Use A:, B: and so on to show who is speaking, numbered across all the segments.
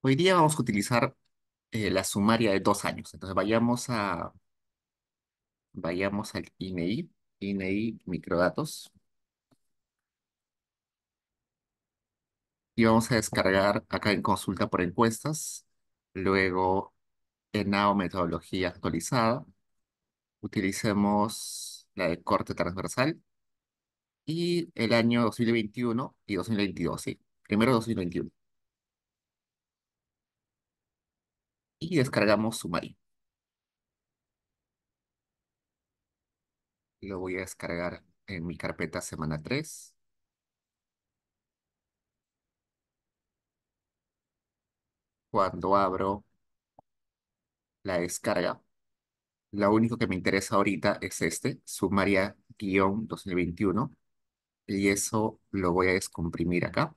A: Hoy día vamos a utilizar eh, la sumaria de dos años. Entonces vayamos a vayamos al INEI, INEI microdatos. Y vamos a descargar acá en consulta por encuestas. Luego en Nao metodología actualizada. Utilicemos la de corte transversal. Y el año 2021 y 2022, sí. Primero 2021. y descargamos Sumari. Lo voy a descargar en mi carpeta semana 3. Cuando abro la descarga, lo único que me interesa ahorita es este, Sumaria-2021, y eso lo voy a descomprimir acá.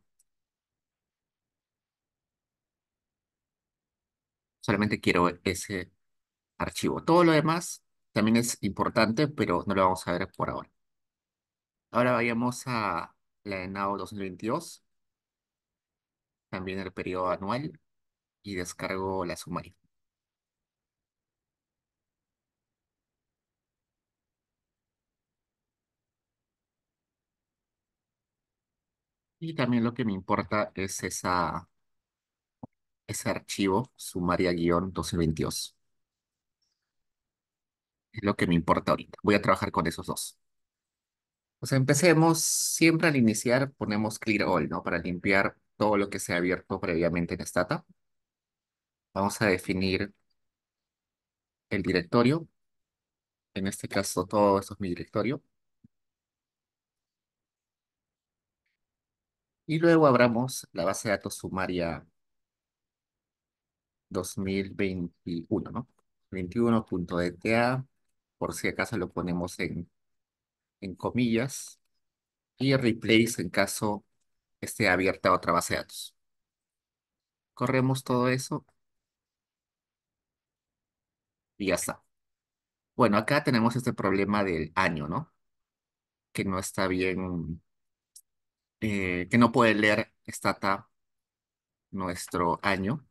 A: Solamente quiero ese archivo. Todo lo demás también es importante, pero no lo vamos a ver por ahora. Ahora vayamos a la ENAO 2022. También el periodo anual. Y descargo la sumaria. Y también lo que me importa es esa ese archivo sumaria 1222 Es lo que me importa ahorita. Voy a trabajar con esos dos. Pues empecemos, siempre al iniciar ponemos clear all, ¿no? Para limpiar todo lo que se ha abierto previamente en Stata. Vamos a definir el directorio. En este caso, todo eso es mi directorio. Y luego abramos la base de datos sumaria 2021, ¿no? 21.DTA. E por si acaso lo ponemos en, en comillas, y replace en caso esté abierta otra base de datos. Corremos todo eso y ya está. Bueno, acá tenemos este problema del año, ¿no? Que no está bien, eh, que no puede leer Stata nuestro año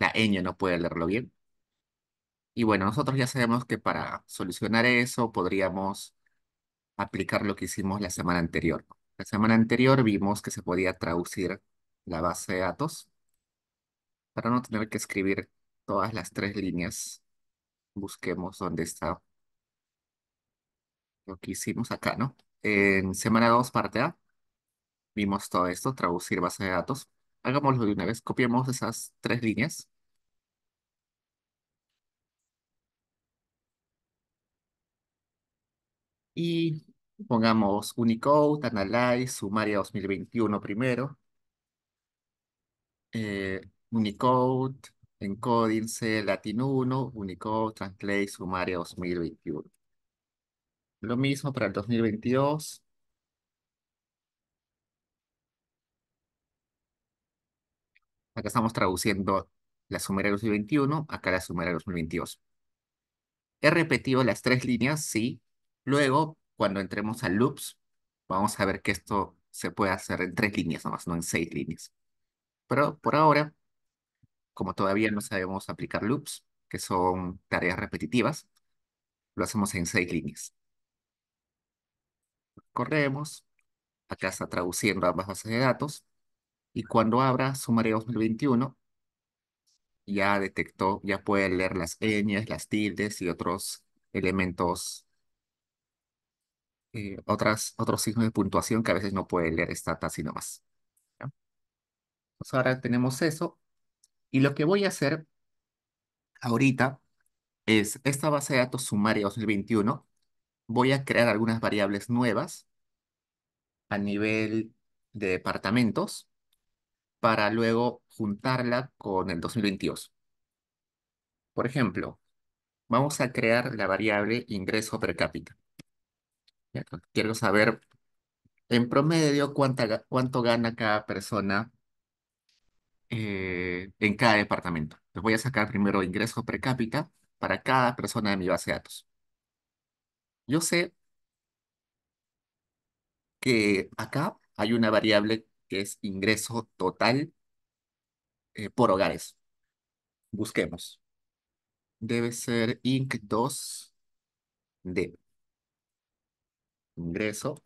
A: la ñ no puede leerlo bien. Y bueno, nosotros ya sabemos que para solucionar eso podríamos aplicar lo que hicimos la semana anterior. La semana anterior vimos que se podía traducir la base de datos para no tener que escribir todas las tres líneas. Busquemos dónde está lo que hicimos acá, ¿no? En semana 2, parte A, vimos todo esto, traducir base de datos. Hagámoslo de una vez, copiemos esas tres líneas Y pongamos Unicode, Analyze, Sumaria 2021 primero. Eh, Unicode, Encoding C Latin 1, Unicode, Translate, Sumaria 2021. Lo mismo para el 2022. Acá estamos traduciendo la sumaria 2021, acá la sumaria 2022. ¿He repetido las tres líneas? Sí. Luego, cuando entremos a loops, vamos a ver que esto se puede hacer en tres líneas nomás, no en seis líneas. Pero por ahora, como todavía no sabemos aplicar loops, que son tareas repetitivas, lo hacemos en seis líneas. Corremos, acá está traduciendo ambas bases de datos, y cuando abra Sumare 2021, ya detectó, ya puede leer las ñas, las tildes y otros elementos eh, otras, otros signos de puntuación que a veces no puede leer esta tasa sino más ahora tenemos eso. Y lo que voy a hacer ahorita es esta base de datos sumaria 2021. Voy a crear algunas variables nuevas a nivel de departamentos para luego juntarla con el 2022. Por ejemplo, vamos a crear la variable ingreso per cápita. Quiero saber en promedio cuánto gana cada persona eh, en cada departamento. Les voy a sacar primero ingreso per cápita para cada persona de mi base de datos. Yo sé que acá hay una variable que es ingreso total eh, por hogares. Busquemos. Debe ser INC2D ingreso,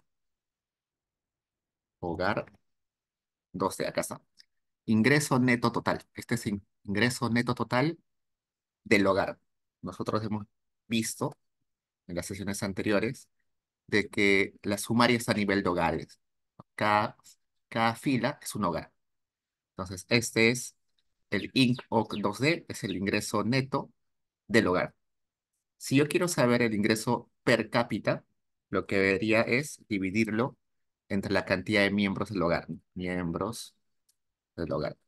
A: hogar, 2D. acá está. Ingreso neto total. Este es ingreso neto total del hogar. Nosotros hemos visto en las sesiones anteriores de que la sumaria está a nivel de hogares. Cada, cada fila es un hogar. Entonces, este es el INC o 2D, es el ingreso neto del hogar. Si yo quiero saber el ingreso per cápita, lo que debería es dividirlo entre la cantidad de miembros del hogar. Miembros del hogar.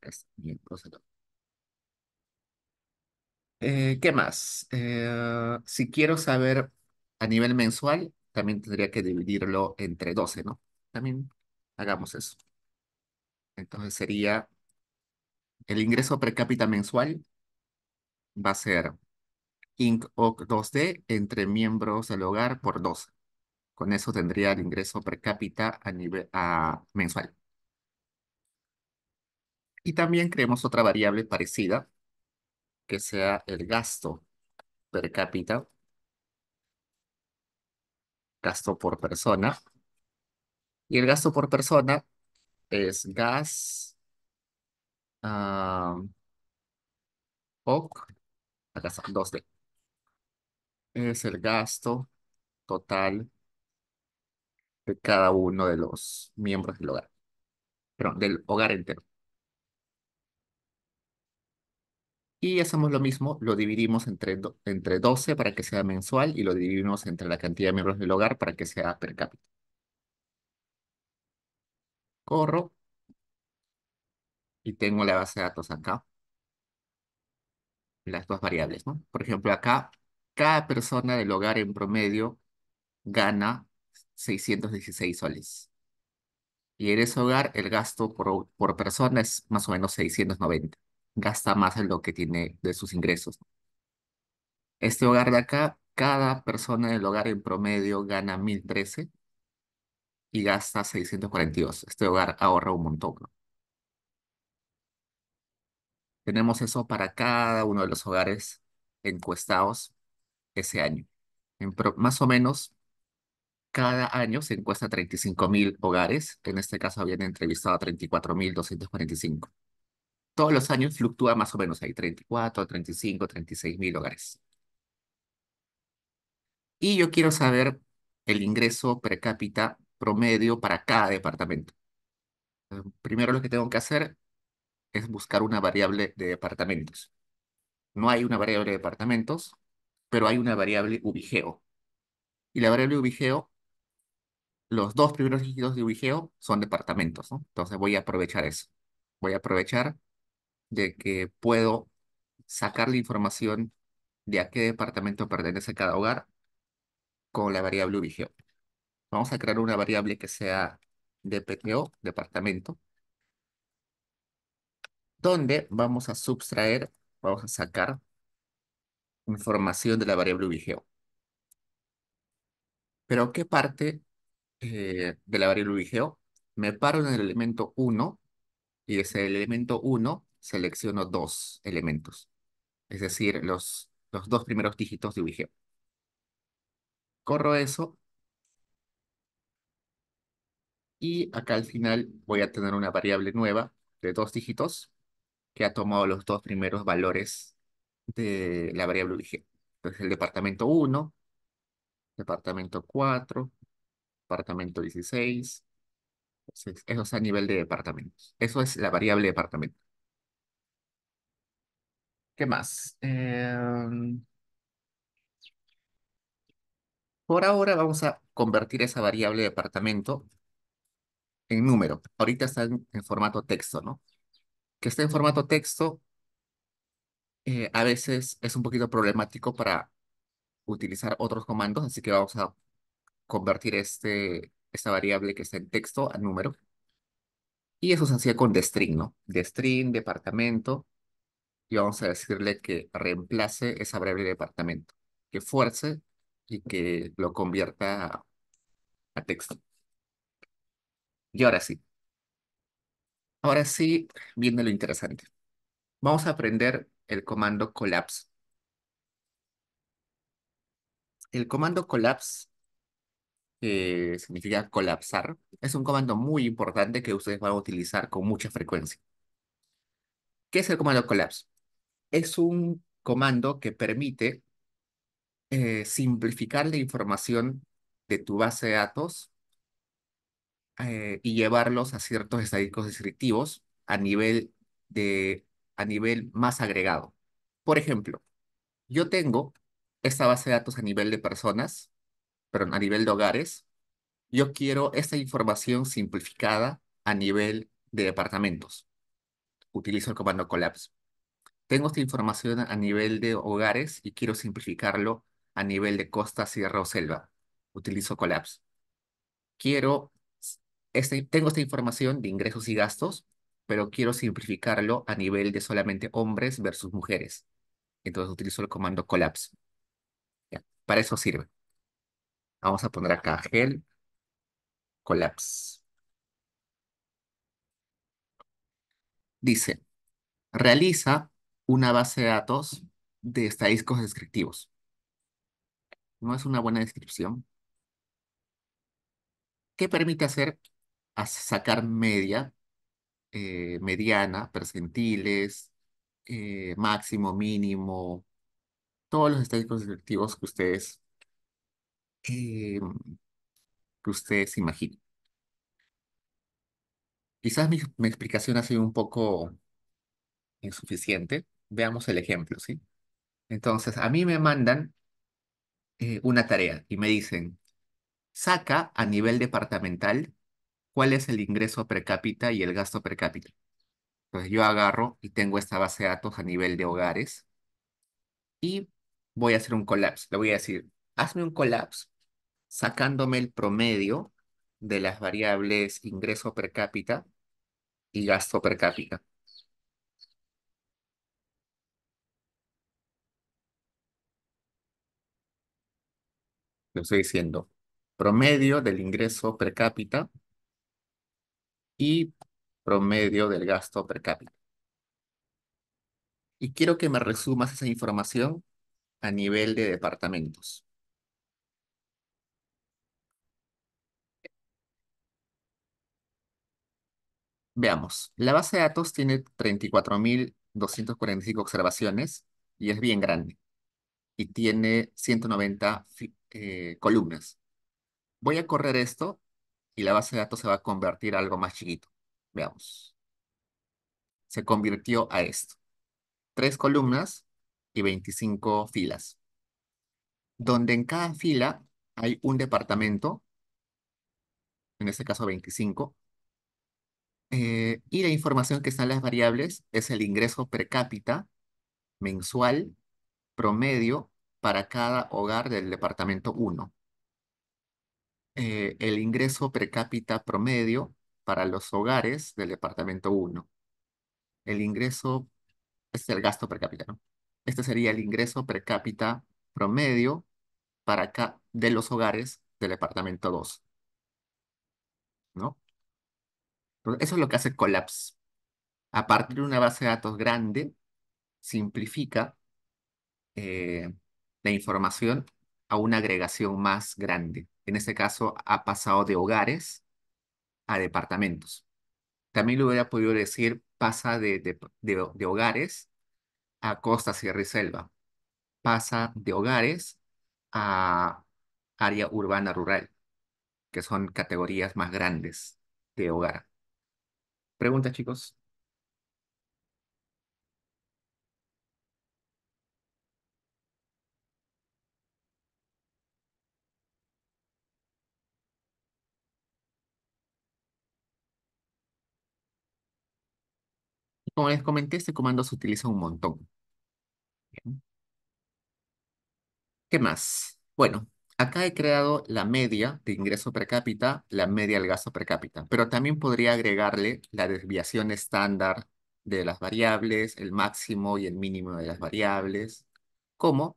A: Eh, ¿qué más? Eh, si quiero saber a nivel mensual, también tendría que dividirlo entre 12, ¿no? También hagamos eso. Entonces sería el ingreso per cápita mensual va a ser INC OC 2D entre miembros del hogar por 12. Con eso tendría el ingreso per cápita a nivel, mensual. Y también creemos otra variable parecida, que sea el gasto per cápita, gasto por persona. Y el gasto por persona es gas, ah, OC, 2D. Es el gasto total de cada uno de los miembros del hogar, perdón, del hogar entero. Y hacemos lo mismo, lo dividimos entre, entre 12 para que sea mensual y lo dividimos entre la cantidad de miembros del hogar para que sea per cápita. Corro y tengo la base de datos acá. Las dos variables, ¿no? Por ejemplo, acá cada persona del hogar en promedio gana 616 soles. Y en ese hogar el gasto por, persona es más o menos 690. Gasta más de lo que tiene de sus ingresos. Este hogar de acá, cada persona del hogar en promedio gana 1013 y gasta 642. Este hogar ahorra un montón. Tenemos eso para cada uno de los hogares encuestados ese año. En más o menos cada año se encuesta 35.000 hogares. En este caso habían entrevistado a 34.245. Todos los años fluctúa más o menos, hay 34, 35, 36.000 hogares. Y yo quiero saber el ingreso per cápita promedio para cada departamento. Eh, primero lo que tengo que hacer es buscar una variable de departamentos. No hay una variable de departamentos, pero hay una variable ubigeo. Y la variable ubigeo los dos primeros dígitos de Wigeo son departamentos, ¿no? Entonces voy a aprovechar eso. Voy a aprovechar de que puedo sacar la información de a qué departamento pertenece cada hogar con la variable Wigeo. Vamos a crear una variable que sea DPTO, departamento, donde vamos a subtraer, vamos a sacar información de la variable Wigeo. Pero ¿qué parte eh, de la variable Uigeo me paro en el elemento 1 y desde el elemento 1 selecciono dos elementos, es decir, los, los dos primeros dígitos de Uigeo Corro eso y acá al final voy a tener una variable nueva de dos dígitos que ha tomado los dos primeros valores de la variable Uigeo Entonces el departamento 1, departamento 4, departamento 16. eso es a nivel de departamento. Eso es la variable departamento. ¿Qué más? Em, por ahora vamos a convertir esa variable departamento en número. Ahorita está en, formato texto, ¿no? Que esté en formato texto eh, a veces es un poquito problemático para utilizar otros comandos, así que vamos a convertir este, esta variable que está en texto a número. Y eso se hacía con string, ¿no? string departamento. Y vamos a decirle que reemplace esa variable departamento. Que fuerce y que lo convierta a, a texto. Y ahora sí. Ahora sí viene lo interesante. Vamos a aprender el comando collapse. El comando collapse que significa colapsar, es un comando muy importante que ustedes van a utilizar con mucha frecuencia. ¿Qué es el comando collapse? Es un comando que permite eh, simplificar la información de tu base de datos eh, y llevarlos a ciertos estadísticos descriptivos a nivel, de, a nivel más agregado. Por ejemplo, yo tengo esta base de datos a nivel de personas perdón, a nivel de hogares, yo quiero esta información simplificada a nivel de departamentos. Utilizo el comando collapse. Tengo esta información a nivel de hogares y quiero simplificarlo a nivel de costa, sierra o selva. Utilizo collapse. Quiero, este, tengo esta información de ingresos y gastos, pero quiero simplificarlo a nivel de solamente hombres versus mujeres. Entonces utilizo el comando collapse. para eso sirve. Vamos a poner acá gel collapse. Dice, realiza una base de datos de estadísticos descriptivos. ¿No es una buena descripción? ¿Qué permite hacer? sacar media, eh, mediana, percentiles, eh, máximo, mínimo, todos los estadísticos descriptivos que ustedes Mm, que ustedes imaginen. Quizás mi, explicación ha sido un poco insuficiente. Veamos el ejemplo, ¿sí? Entonces, a mí me mandan eh, una tarea y me dicen, saca a nivel departamental cuál es el ingreso per cápita y el gasto per cápita. Entonces yo agarro y tengo esta base de datos a nivel de hogares y voy a hacer un collapse. Le voy a decir, hazme un collapse sacándome el promedio de las variables ingreso per cápita y gasto per cápita. Lo estoy diciendo, promedio del ingreso per cápita y promedio del gasto per cápita. Y quiero que me resumas esa información a nivel de departamentos. Veamos, la base de datos tiene 34.245 observaciones y es bien grande. Y tiene 190 eh, columnas. Voy a correr esto y la base de datos se va a convertir a algo más chiquito. Veamos. Se convirtió a esto. Tres columnas y 25 filas. Donde en cada fila hay un departamento, en este caso 25, eh, y la información que están las variables es el ingreso per cápita mensual promedio para cada hogar del departamento 1. Eh, el ingreso per cápita promedio para los hogares del departamento 1. El ingreso, este es el gasto per cápita, ¿no? Este sería el ingreso per cápita promedio para de los hogares del departamento 2. ¿No? Eso es lo que hace Collapse. A partir de una base de datos grande, simplifica eh, la información a una agregación más grande. En este caso, ha pasado de hogares a departamentos. También lo hubiera podido decir, pasa de, hogares a costa, sierra y selva. Pasa de hogares a área urbana rural, que son categorías más grandes de hogar. Preguntas, chicos. Como les comenté, este comando se utiliza un montón. ¿Qué más? Bueno, Acá he creado la media de ingreso per cápita, la media del gasto per cápita, pero también podría agregarle la desviación estándar de las variables, el máximo y el mínimo de las variables, ¿Cómo?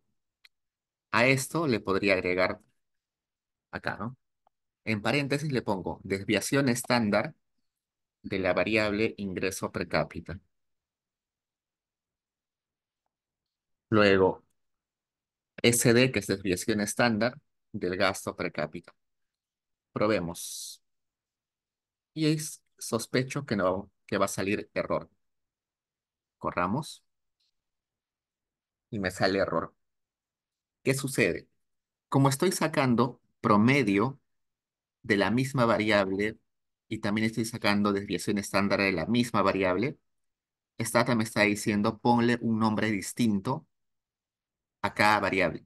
A: a esto le podría agregar acá, ¿no? En paréntesis le pongo desviación estándar de la variable ingreso per cápita. Luego, SD, que es desviación estándar, del gasto per cápita. Probemos. Y es sospecho que, no, que va a salir error. Corramos. Y me sale error. ¿Qué sucede? Como estoy sacando promedio de la misma variable y también estoy sacando desviación estándar de la misma variable, Stata me está diciendo ponle un nombre distinto a cada variable.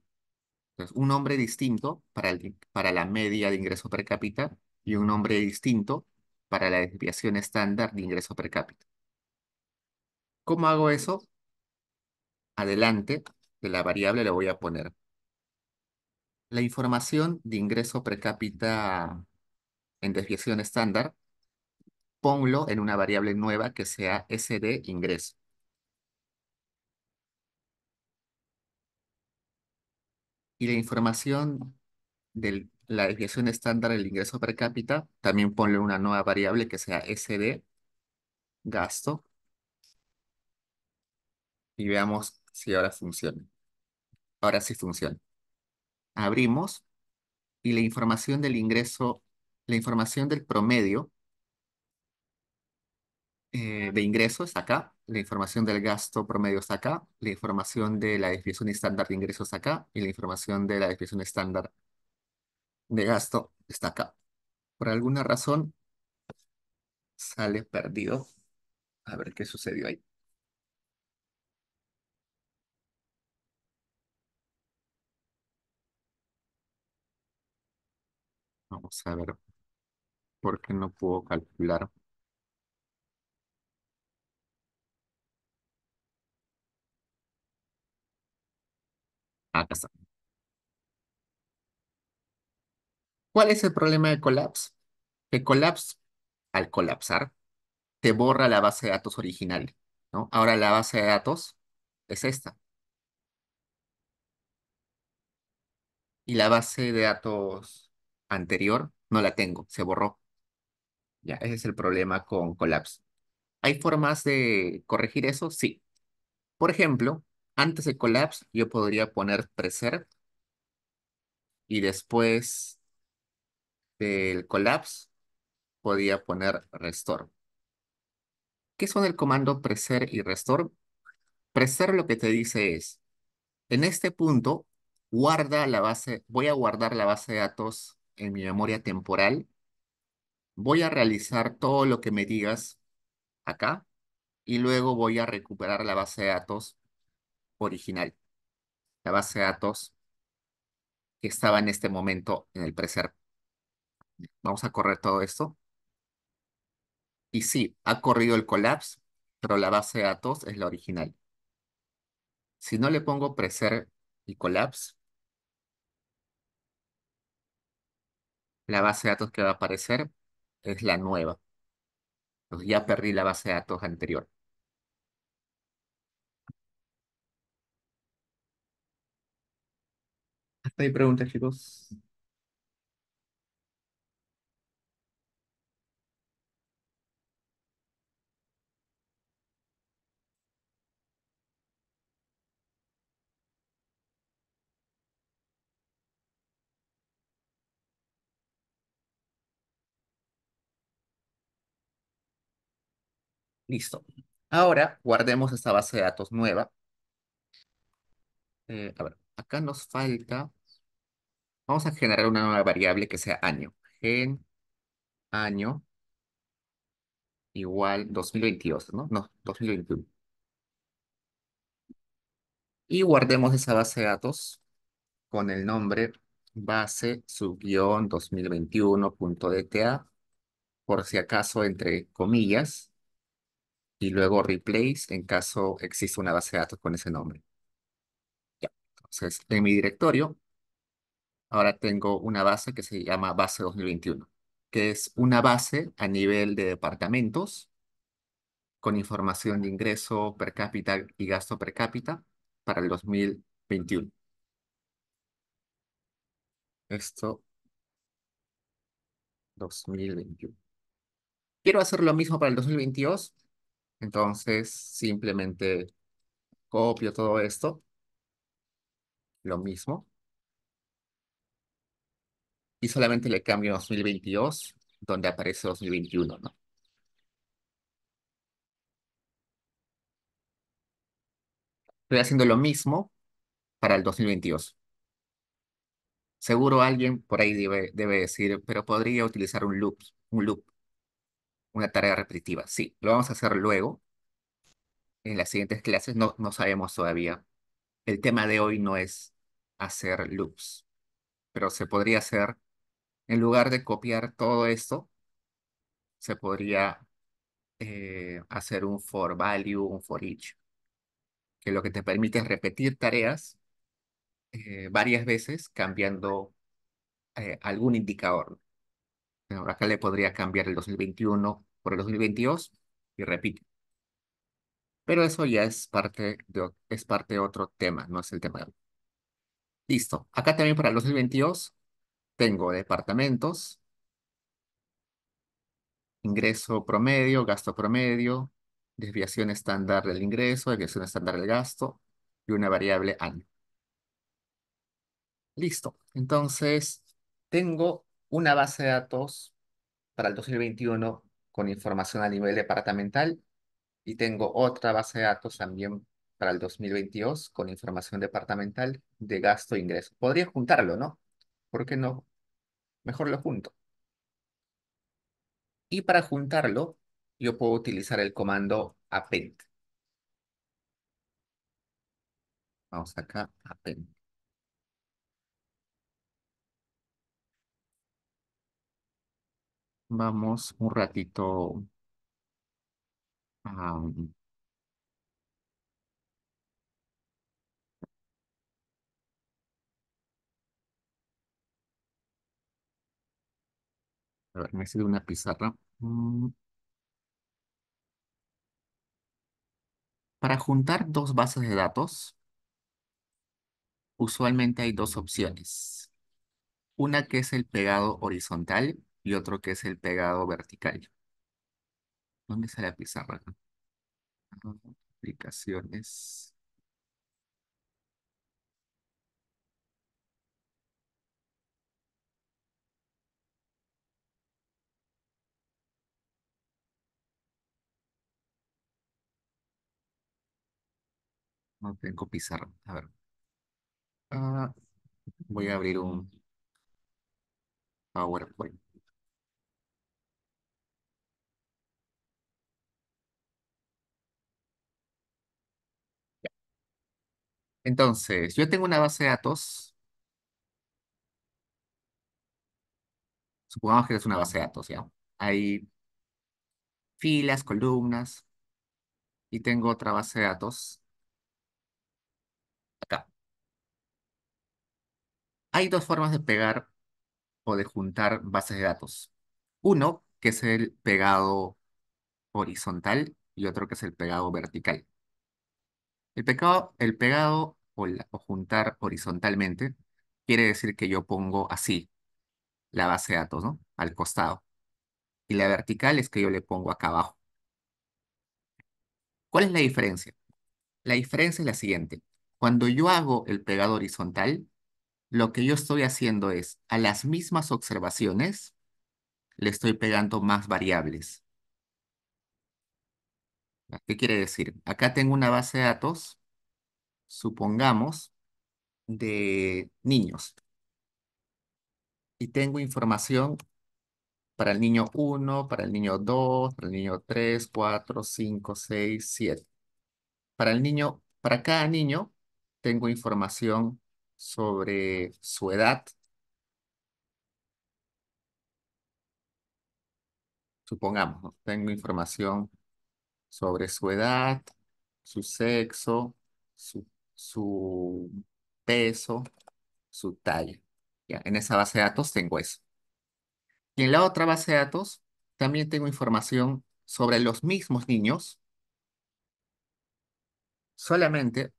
A: Entonces, un nombre distinto para, para la media de ingreso per cápita y un nombre distinto para la desviación estándar de ingreso per cápita. ¿Cómo hago eso? Adelante de la variable le voy a poner la información de ingreso per cápita en desviación estándar, ponlo en una variable nueva que sea SD ingreso. y la información de la desviación estándar del ingreso per cápita, también ponle una nueva variable que sea SD, gasto, y veamos si ahora funciona. Ahora sí funciona. Abrimos y la información del ingreso, la información del promedio eh, de ingresos está acá, la información del gasto promedio está acá, la información de la desviación estándar de ingresos está acá y la información de la desviación estándar de gasto está acá. Por alguna razón sale perdido. A ver qué sucedió ahí. Vamos a ver por qué no puedo calcular. Acá está. ¿Cuál es el problema de Collapse? Que Collapse, al colapsar, te borra la base de datos original. ¿no? Ahora la base de datos es esta. Y la base de datos anterior no la tengo, se borró. Ya, ese es el problema con Collapse. ¿Hay formas de corregir eso? Sí. Por ejemplo, antes de collapse, yo podría poner preserve. Y después del collapse, podría poner restore. ¿Qué son el comando preserve y restore? Preserve lo que te dice es, en este punto, guarda la base, voy a guardar la base de datos en mi memoria temporal. Voy a realizar todo lo que me digas acá y luego voy a recuperar la base de datos original, la base de datos que estaba en este momento en el preserve. Vamos a correr todo esto. Y sí, ha corrido el collapse, pero la base de datos es la original. Si no le pongo preserve y collapse, la base de datos que va a aparecer es la nueva. ya perdí la base de datos anterior. hay preguntas, chicos? Listo. Ahora guardemos esta base de datos nueva. Eh, a ver, acá nos falta Vamos a generar una nueva variable que sea año. Gen año igual 2022, ¿no? No, 2021. Y guardemos esa base de datos con el nombre base subguión 2021.dta por si acaso entre comillas y luego replace en caso existe una base de datos con ese nombre. Ya. Entonces, en mi directorio ahora tengo una base que se llama Base 2021, que es una base a nivel de departamentos con información de ingreso per cápita y gasto per cápita para el 2021. Esto 2021. Quiero hacer lo mismo para el 2022, entonces simplemente copio todo esto, lo mismo, y solamente le cambio 2022, donde aparece 2021, ¿no? Estoy haciendo lo mismo para el 2022. Seguro alguien por ahí debe, debe decir, pero podría utilizar un loop, un loop, una tarea repetitiva. Sí, lo vamos a hacer luego, en las siguientes clases, no, no sabemos todavía. El tema de hoy no es hacer loops, pero se podría hacer en lugar de copiar todo esto, se podría eh, hacer un for value, un for each, que lo que te permite es repetir tareas eh, varias veces cambiando eh, algún indicador. ahora acá le podría cambiar el 2021 por el 2022 y repite. Pero eso ya es parte de, es parte de otro tema, no es el tema de hoy. Listo. Acá también para el 2022 tengo departamentos, ingreso promedio, gasto promedio, desviación estándar del ingreso, desviación estándar del gasto y una variable año. Listo. Entonces, tengo una base de datos para el 2021 con información a nivel departamental y tengo otra base de datos también para el 2022 con información departamental de gasto e ingreso. Podría juntarlo, ¿no? ¿por qué no? Mejor lo junto. Y para juntarlo, yo puedo utilizar el comando append. Vamos acá, append. Vamos un ratito a A ver, me una pizarra. Mm. Para juntar dos bases de datos, usualmente hay dos opciones. Una que es el pegado horizontal y otro que es el pegado vertical. ¿Dónde está la pizarra? Ah, aplicaciones. No tengo pizarra. A ver. Ah, voy a abrir un PowerPoint. Entonces, yo tengo una base de datos. Supongamos que es una base de datos, ¿ya? Hay filas, columnas. Y tengo otra base de datos Hay dos formas de pegar o de juntar bases de datos. Uno, que es el pegado horizontal y otro que es el pegado vertical. El, pegado, el pegado o, o juntar horizontalmente quiere decir que yo pongo así la base de datos, ¿no? Al costado. Y la vertical es que yo le pongo acá abajo. ¿Cuál es la diferencia? La diferencia es la siguiente. Cuando yo hago el pegado horizontal, lo que yo estoy haciendo es a las mismas observaciones le estoy pegando más variables. ¿Qué quiere decir? Acá tengo una base de datos, supongamos, de niños. Y tengo información para el niño 1, para el niño 2, para el niño 3, 4, 5, 6, 7. Para el niño, para cada niño tengo información sobre su edad. Supongamos, tengo información sobre su edad, su sexo, su, su peso, su talla. Ya, en esa base de datos tengo eso. Y en la otra base de datos también tengo información sobre los mismos niños. Solamente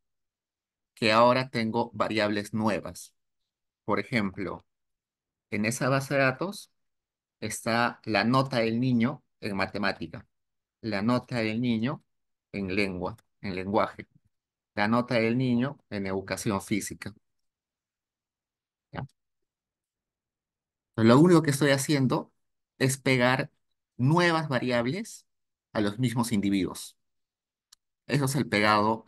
A: que ahora tengo variables nuevas. Por ejemplo, en esa base de datos está la nota del niño en matemática, la nota del niño en lengua, en lenguaje, la nota del niño en educación física. Lo único que estoy haciendo es pegar nuevas variables a los mismos individuos. Eso es el pegado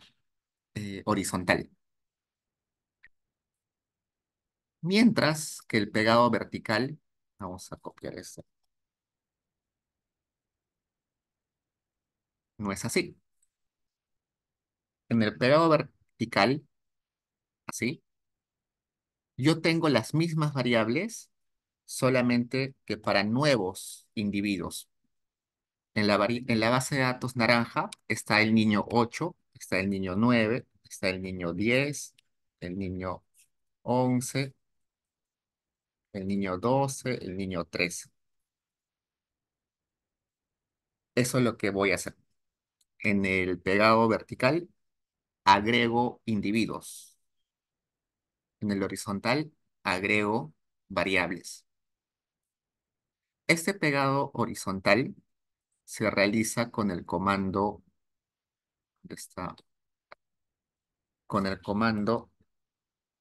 A: eh, horizontal. Mientras que el pegado vertical, vamos a copiar este. No es así. En el pegado vertical, así, yo tengo las mismas variables, solamente que para nuevos individuos. En la, en la base de datos naranja está el niño 8, está el niño 9, está el niño 10, el niño 11, el niño 12, el niño 13. Eso es lo que voy a hacer. En el pegado vertical agrego individuos. En el horizontal agrego variables. Este pegado horizontal se realiza con el comando con el comando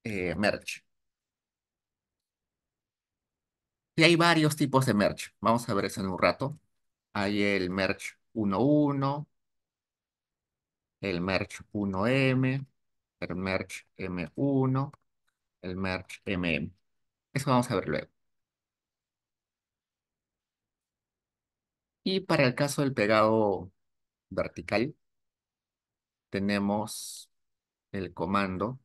A: eh, merge. Y hay varios tipos de merch. Vamos a ver eso en un rato. Hay el merch 1.1, el merch 1M, el merge M1, el merch MM. Eso vamos a ver luego. Y para el caso del pegado vertical, tenemos el comando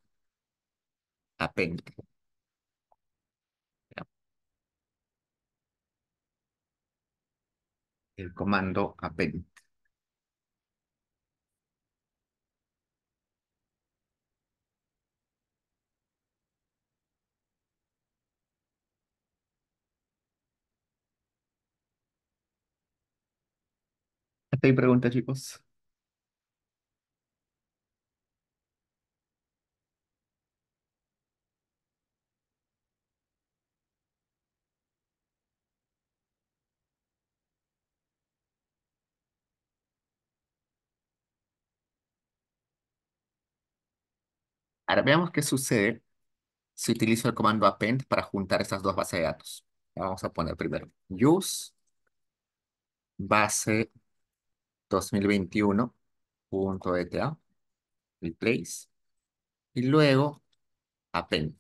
A: append. el comando append. ¿Hay preguntas, chicos? Ahora veamos qué sucede si utilizo el comando append para juntar estas dos bases de datos. Vamos a poner primero use base 2021.dta replace y luego append.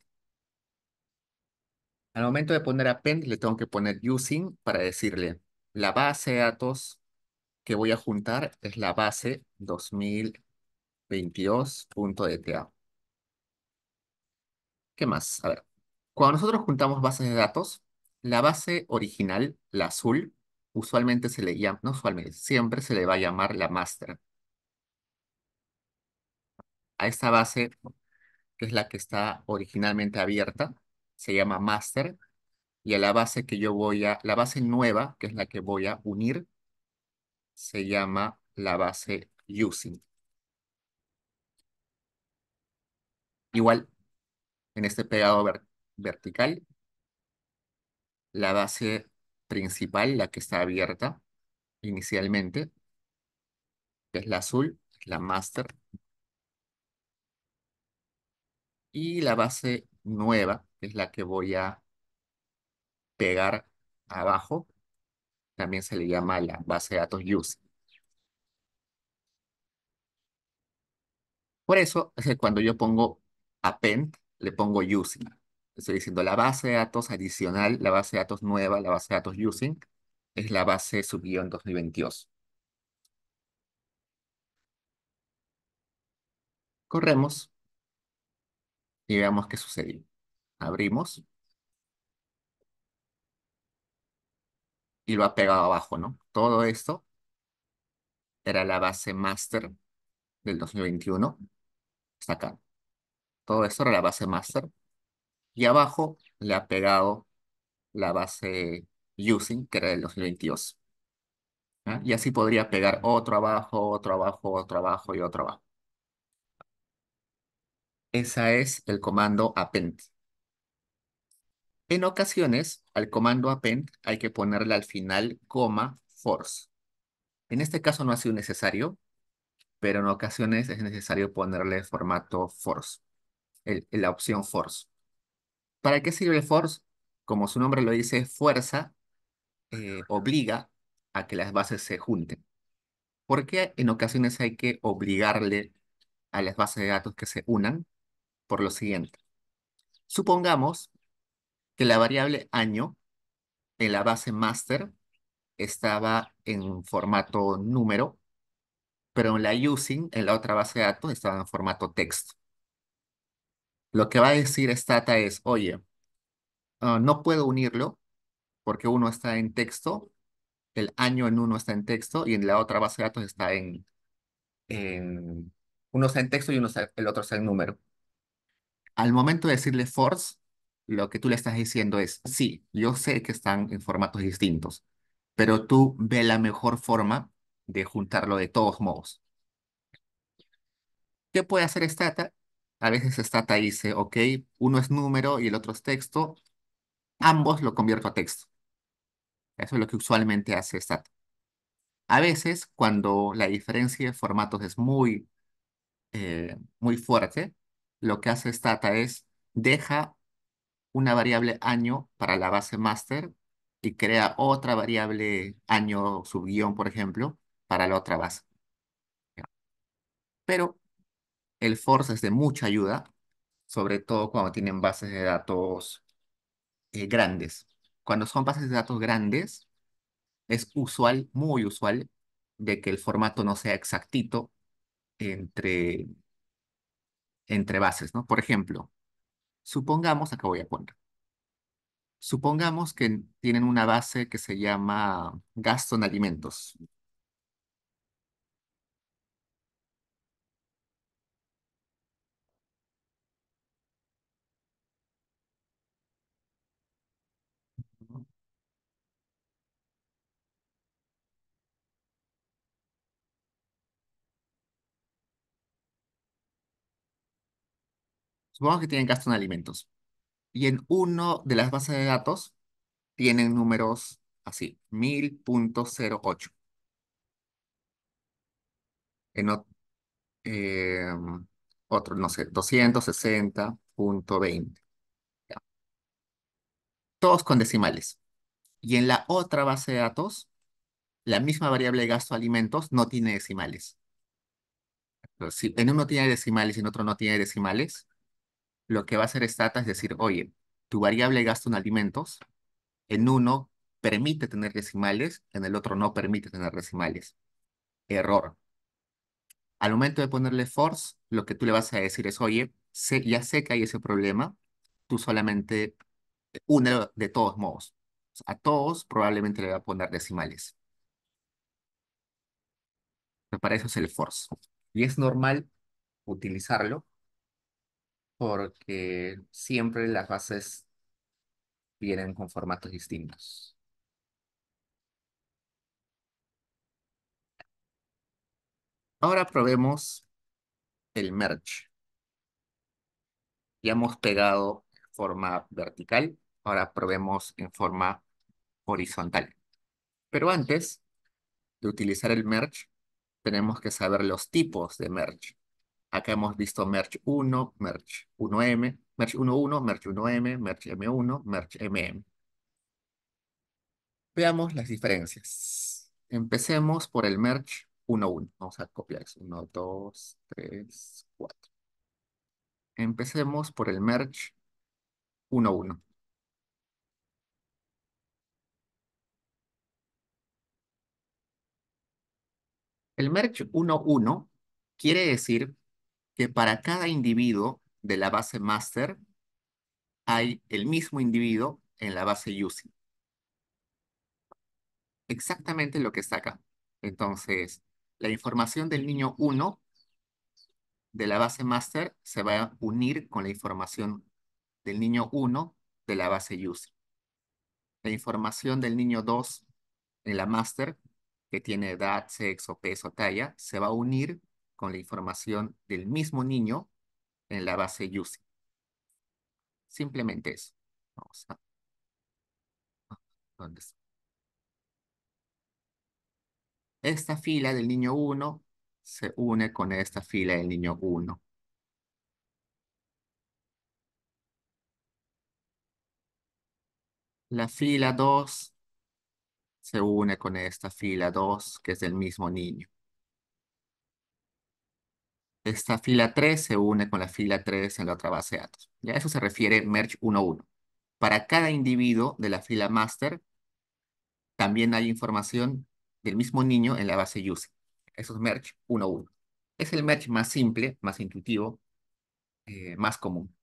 A: Al momento de poner append le tengo que poner using para decirle la base de datos que voy a juntar es la base 2022.dta. ¿Qué más? A ver, cuando nosotros juntamos bases de datos, la base original, la azul, usualmente se le llama, no usualmente, siempre se le va a llamar la master. A esta base, que es la que está originalmente abierta, se llama master, y a la base que yo voy a, la base nueva, que es la que voy a unir, se llama la base using. Igual, en este pegado vertical, la base principal, la que está abierta inicialmente, que es la azul, la master, y la base nueva, que es la que voy a pegar abajo, también se le llama la base de datos use. Por eso es que cuando yo pongo append, le pongo using. Estoy diciendo la base de datos adicional, la base de datos nueva, la base de datos using, es la base sub en 2022. Corremos y veamos qué sucedió. Abrimos. Y lo ha pegado abajo, ¿no? Todo esto era la base master del 2021. Hasta acá todo esto era la base master. Y abajo le ha pegado la base using, que era del 2022. Y así podría pegar otro abajo, otro abajo, otro abajo y otro abajo. Ese es el comando append. En ocasiones, al comando append hay que ponerle al final coma force. En este caso no ha sido necesario, pero en ocasiones es necesario ponerle formato force la opción force. ¿Para qué sirve el force? Como su nombre lo dice, fuerza eh, obliga a que las bases se junten. ¿Por qué en ocasiones hay que obligarle a las bases de datos que se unan? Por lo siguiente. Supongamos que la variable año en la base master estaba en formato número, pero en la using, en la otra base de datos, estaba en formato texto. Lo que va a decir Stata es, oye, ah, no puedo unirlo porque uno está en texto, el año en uno está en texto y en la otra base de datos está en, en uno está en texto y uno el otro está en número. Al momento de decirle force, lo que tú le estás diciendo es, sí, yo sé que están en formatos distintos, pero tú ve la mejor forma de juntarlo de todos modos. ¿Qué puede hacer Stata? a veces Stata dice, ok, uno es número y el otro es texto, ambos lo convierto a texto. Eso es lo que usualmente hace Stata. A veces, cuando la diferencia de formatos es muy, eh, muy fuerte, lo que hace Stata es deja una variable año para la base master y crea otra variable año subguión, por ejemplo, para la otra base. Pero el Force es de mucha ayuda, sobre todo cuando tienen bases de datos eh, grandes. Cuando son bases de datos grandes, es usual, muy usual, de que el formato no sea exactito entre, entre bases, ¿no? Por ejemplo, supongamos, acá voy a poner, supongamos que tienen una base que se llama gasto en alimentos. supongamos que tienen gasto en alimentos. Y en uno de las bases de datos tienen números así, 1000.08. En em, otro, no sé, 260.20. Todos con decimales. Y en la otra base de datos, la misma variable de gasto alimentos no tiene decimales. si en uno tiene decimales y en otro no tiene decimales, lo que va a hacer Stata es decir, oye, tu variable gasto en alimentos, en uno permite tener decimales, en el otro no permite tener decimales. Error. Al momento de ponerle force, lo que tú le vas a decir es, oye, ya sé que hay ese problema, tú solamente une de todos modos. A todos probablemente le va a poner decimales. Pero para eso es el force. Y es normal utilizarlo porque siempre las bases vienen con formatos distintos. Ahora probemos el merge. Ya hemos pegado en forma vertical, ahora probemos en forma horizontal. Pero antes de utilizar el merge, tenemos que saber los tipos de merge. Acá hemos visto merge 1, merge 1M, merge 1.1, merge 1M, merge M1, merge MM. Veamos las diferencias. Empecemos por el merge 1.1. Vamos a copiar eso. 1, 2, 3, 4. Empecemos por el merge 1.1. El merge 1.1 quiere decir para cada individuo de la base master hay el mismo individuo en la base UCI. Exactamente lo que está acá. Entonces, la información del niño 1 de la base master se va a unir con la información del niño 1 de la base UCI. La información del niño 2 en la master, que tiene edad, sexo, peso, talla, se va a unir con la información del mismo niño en la base UCI. Simplemente eso. Vamos a... ¿Dónde Esta fila del niño 1 se une con esta fila del niño 1. La fila 2 se une con esta fila 2, que es del mismo niño esta fila 3 se une con la fila 3 en la otra base de datos. Ya eso se refiere merge 1.1. Para cada individuo de la fila master, también hay información del mismo niño en la base use. Eso es merge 1.1. Es el merge más simple, más intuitivo, eh, más común.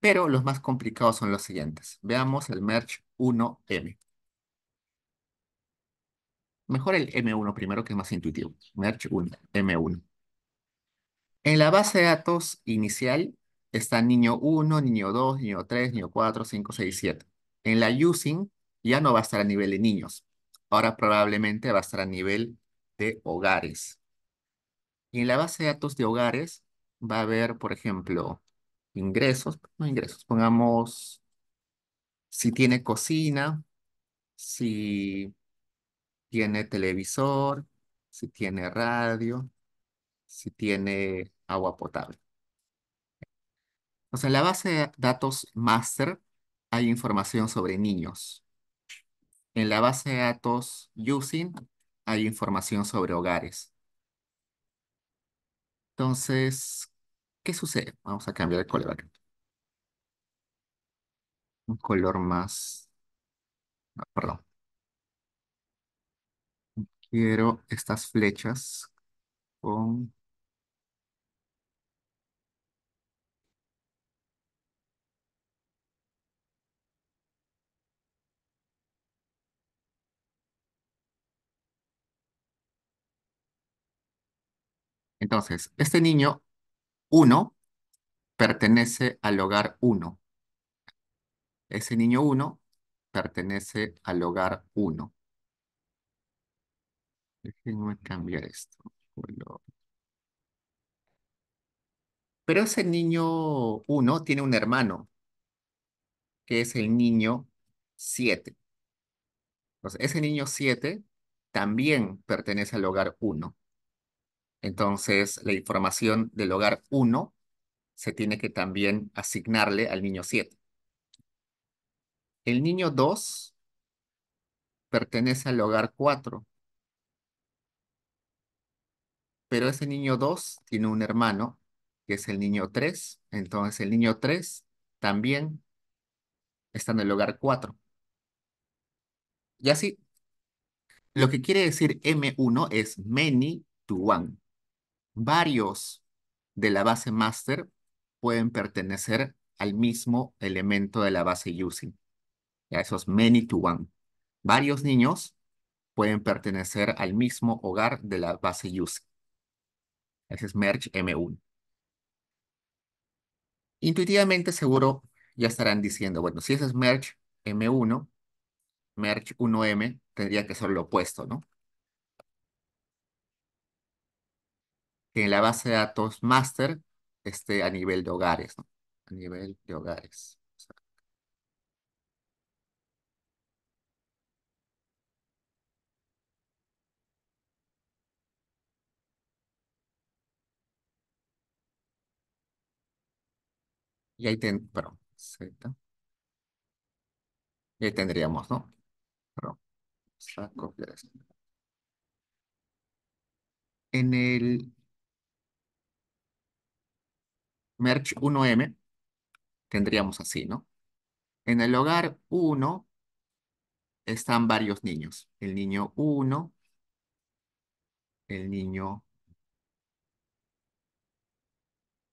A: Pero los más complicados son los siguientes. Veamos el merge 1M. Mejor el M1 primero, que es más intuitivo. Merge 1, M1. En la base de datos inicial está niño 1, niño 2, niño 3, niño 4, 5, 6, 7. En la using ya no va a estar a nivel de niños. Ahora probablemente va a estar a nivel de hogares. Y en la base de datos de hogares va a haber, por ejemplo, ingresos, no ingresos, pongamos si tiene cocina, si tiene televisor, si tiene radio, si tiene agua potable. Entonces, en la base de datos master hay información sobre niños. En la base de datos using hay información sobre hogares. Entonces, ¿qué sucede? Vamos a cambiar el color. Un color más... perdón. Quiero estas flechas con Entonces, este niño 1 pertenece al hogar 1. Ese niño 1 pertenece al hogar 1. Déjenme cambiar esto. Pero ese niño 1 tiene un hermano, que es el niño 7. Entonces, ese niño 7 también pertenece al hogar 1. Entonces, la información del hogar 1 se tiene que también asignarle al niño 7. El niño 2 pertenece al hogar 4. Pero ese niño 2 tiene un hermano, que es el niño 3. Entonces el niño 3 también está en el hogar 4. Y así, lo que quiere decir M1 es many to one varios de la base master pueden pertenecer al mismo elemento de la base using. Ya esos many to one. Varios niños pueden pertenecer al mismo hogar de la base using. Ese es merge M1. Intuitivamente seguro ya estarán diciendo, bueno, si ese es merge M1, merge 1M tendría que ser lo opuesto, ¿no? en la base de datos master este, a nivel de hogares, A nivel de hogares. Y ahí, ten, perdón, y ahí tendríamos, ¿no? En el Merch 1M, tendríamos así, ¿no? En el hogar 1 están varios niños. El niño 1, el niño,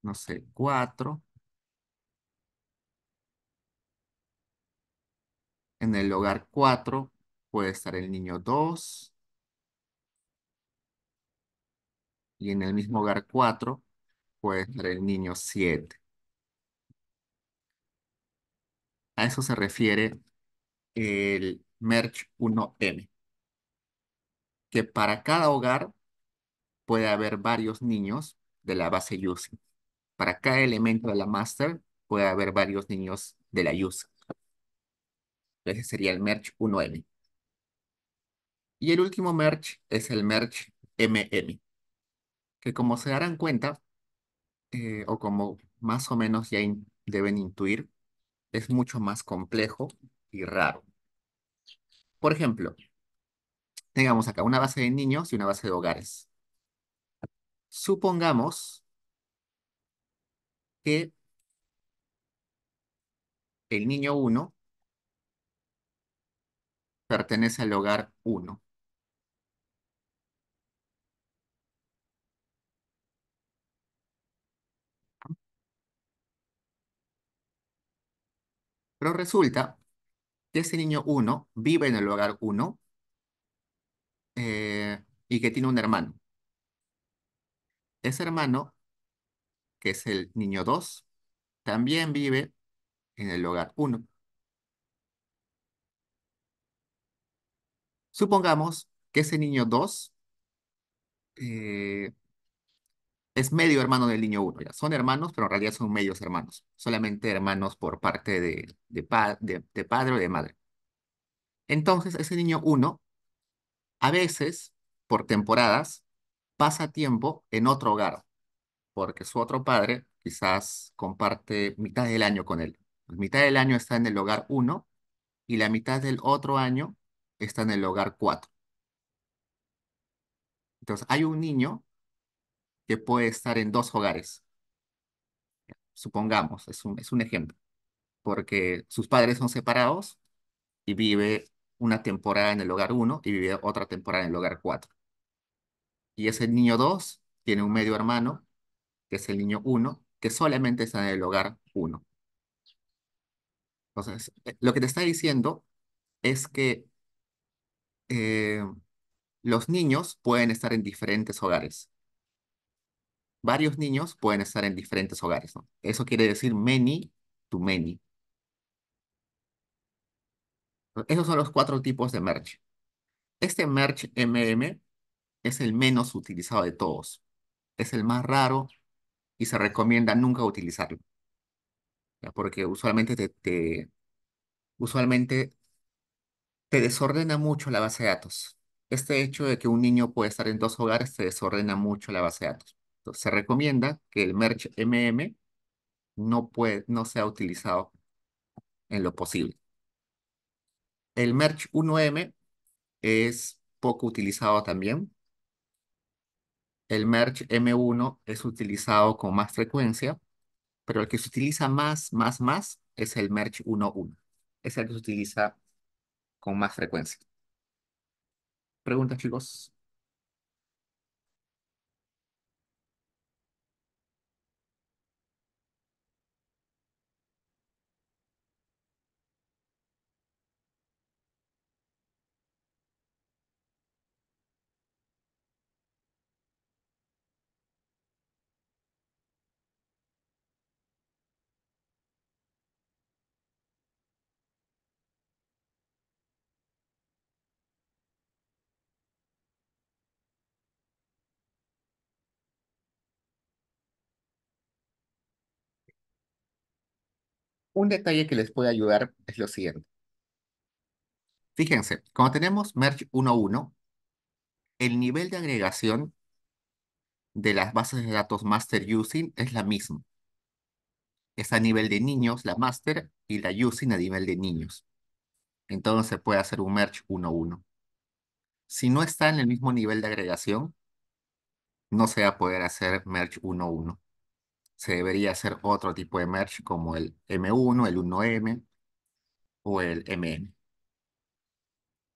A: no sé, 4. En el hogar 4 puede estar el niño 2. Y en el mismo hogar 4 puede ser el niño 7. A eso se refiere el merge 1M, que para cada hogar puede haber varios niños de la base UCI. Para cada elemento de la master puede haber varios niños de la UCI. Ese sería el merge 1M. Y el último merge es el merge MM, que como se darán cuenta, eh, o como más o menos ya deben intuir, es mucho más complejo y raro. Por ejemplo, tengamos acá una base de niños y una base de hogares. Supongamos que el niño 1 pertenece al hogar 1. Pero resulta que ese niño 1 vive en el hogar 1 eh, y que tiene un hermano. Ese hermano, que es el niño 2, también vive en el hogar 1. Supongamos que ese niño 2 eh, es medio hermano del niño 1. Son hermanos, pero en realidad son medios hermanos. Solamente hermanos por parte de, de, padre o de madre. Entonces, ese niño uno... a veces, por temporadas, pasa tiempo en otro hogar, porque su otro padre quizás comparte mitad del año con él. La mitad del año está en el hogar uno. y la mitad del otro año está en el hogar cuatro. Entonces, hay un niño que puede estar en dos hogares. Supongamos, es un, es un ejemplo, porque sus padres son separados y vive una temporada en el hogar 1 y vive otra temporada en el hogar 4. Y ese niño 2 tiene un medio hermano, que es el niño 1, que solamente está en el hogar 1. Entonces, eh, lo que te está diciendo es que eh, los niños pueden estar en diferentes hogares varios niños pueden estar en diferentes hogares, Eso quiere decir many to many. Esos son los cuatro tipos de merge. Este merge MM es el menos utilizado de todos. Es el más raro y se recomienda nunca utilizarlo. Porque usualmente usualmente te desordena mucho la base de datos. Este hecho de que un niño puede estar en dos hogares te desordena mucho la base de datos se recomienda que el merge MM no, puede, no sea utilizado en lo posible. El merch 1M es poco utilizado también. El merch M1 es utilizado con más frecuencia, pero el que se utiliza más, más, más es el merge 1.1. Es el que se utiliza con más frecuencia. ¿Preguntas, chicos? Un detalle que les puede ayudar es lo siguiente. Fíjense, cuando tenemos merge 1.1, el nivel de agregación de las bases de datos master using es la misma. Es a nivel de niños la master y la using a nivel de niños. Entonces se puede hacer un merge 1.1. Si no está en el mismo nivel de agregación, no se va a poder hacer merge 1.1 se debería hacer otro tipo de merge como el M1, el 1M o el MN.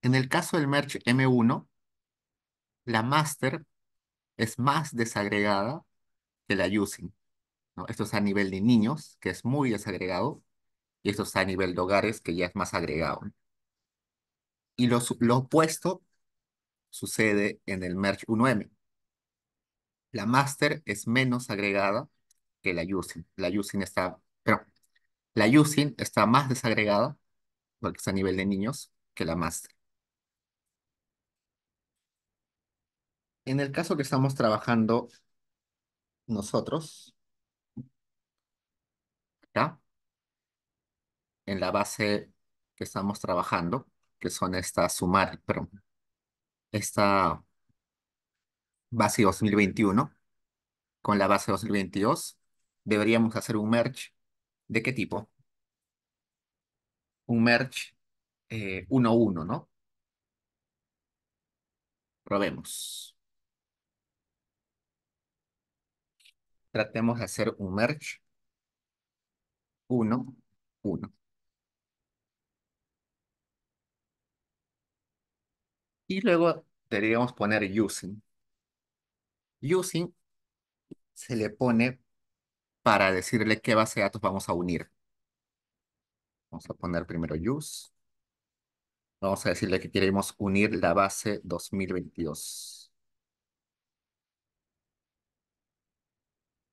A: En el caso del merge M1, la master es más desagregada que la using. Esto es a nivel de niños, que es muy desagregado, y esto es a nivel de hogares, que ya es más agregado. Y lo, lo opuesto sucede en el merge 1M. La master es menos agregada que la yucin La using está, pero la using está más desagregada, porque está a nivel de niños, que la Master. En el caso que estamos trabajando nosotros, en la base que estamos trabajando, que son estas sumar, pero esta base 2021 con la base 2022, deberíamos hacer un merge. ¿De qué tipo? Un merge eh, uno, uno, ¿no? Probemos. Tratemos de hacer un merge 1 Uno, uno. Y luego deberíamos poner using. Using se le pone para decirle qué base de datos vamos a unir. Vamos a poner primero use. Vamos a decirle que queremos unir la base 2022.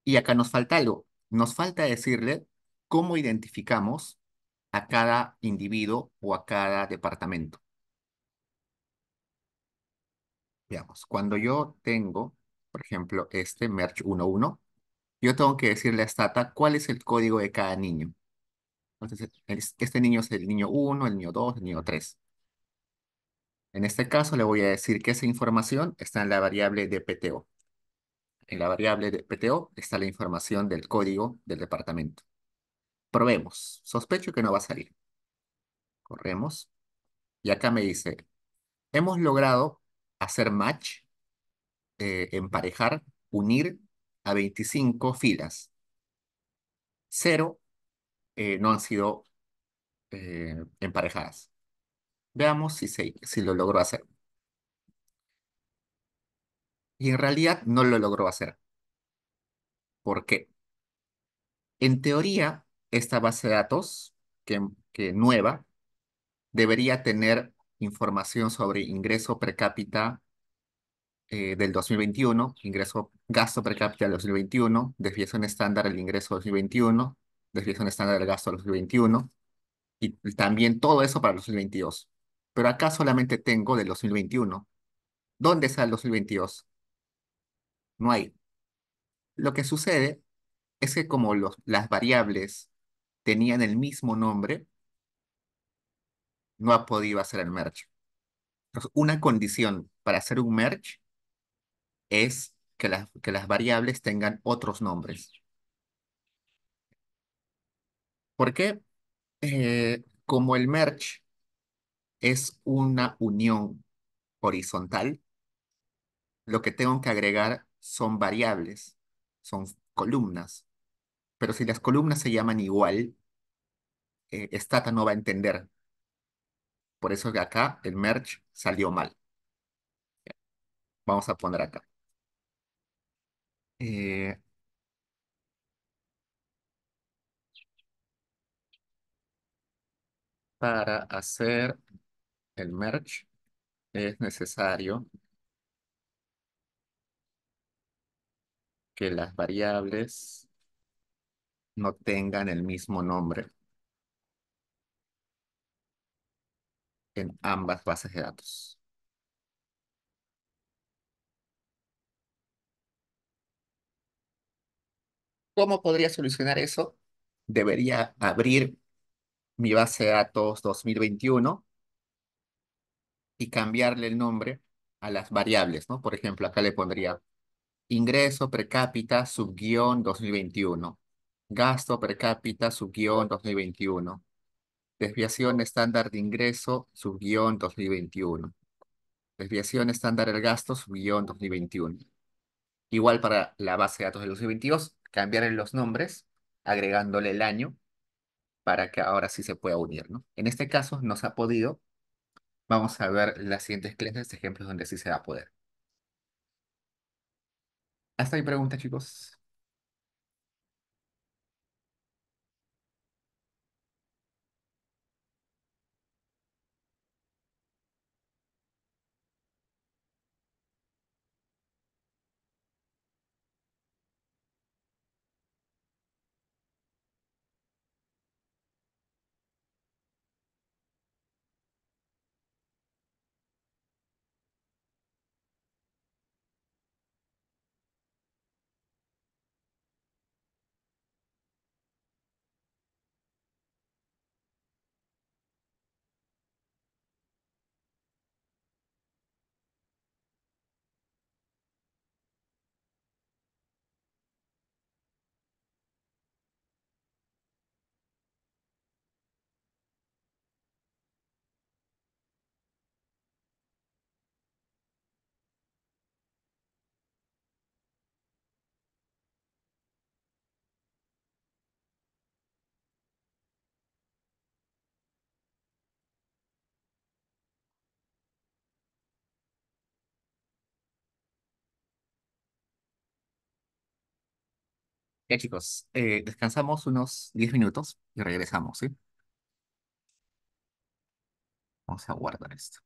A: Y acá nos falta algo. Nos falta decirle cómo identificamos a cada individuo o a cada departamento. Veamos, cuando yo tengo, por ejemplo, este merge 11, yo tengo que decirle a Stata cuál es el código de cada niño. Entonces, este niño es el niño 1, el niño 2, el niño 3. En este caso, le voy a decir que esa información está en la variable de PTO. En la variable de PTO está la información del código del departamento. Probemos. Sospecho que no va a salir. Corremos. Y acá me dice, hemos logrado hacer match, eh, emparejar, unir a 25 filas. Cero eh, no han sido eh, emparejadas. Veamos si, si lo logró hacer. Y en realidad no lo logró hacer. ¿Por qué? En teoría, esta base de datos, que, que nueva, debería tener información sobre ingreso per cápita eh, del 2021, ingreso, gasto per cápita del 2021, desviación estándar del ingreso del 2021, desviación estándar del gasto del 2021, y también todo eso para el 2022. Pero acá solamente tengo del 2021. ¿Dónde está el 2022? No hay. Lo que sucede es que como los, las variables tenían el mismo nombre, no ha podido hacer el merge. Entonces, una condición para hacer un merge es que las, que las variables tengan otros nombres. ¿Por qué? Eh, como el merge es una unión horizontal, lo que tengo que agregar son variables, son columnas. Pero si las columnas se llaman igual, eh, Stata no va a entender. Por eso que acá el merge salió mal. Vamos a poner acá. Eh, para hacer el merge es necesario que las variables no tengan el mismo nombre en ambas bases de datos. ¿Cómo podría solucionar eso? Debería abrir mi base de datos 2021 y cambiarle el nombre a las variables, ¿no? Por ejemplo, acá le pondría ingreso per cápita subguión 2021, gasto per cápita subguión 2021, desviación estándar de ingreso subguión 2021, desviación estándar del gasto subguión 2021. Igual para la base de datos del 22, cambiar en los nombres, agregándole el año, para que ahora sí se pueda unir, ¿no? En este caso no se ha podido. Vamos a ver las siguientes clases, ejemplos donde sí se va a poder. Hasta mi pregunta, chicos. Ya chicos, eh, descansamos unos 10 minutos y regresamos, ¿sí? Vamos a guardar esto.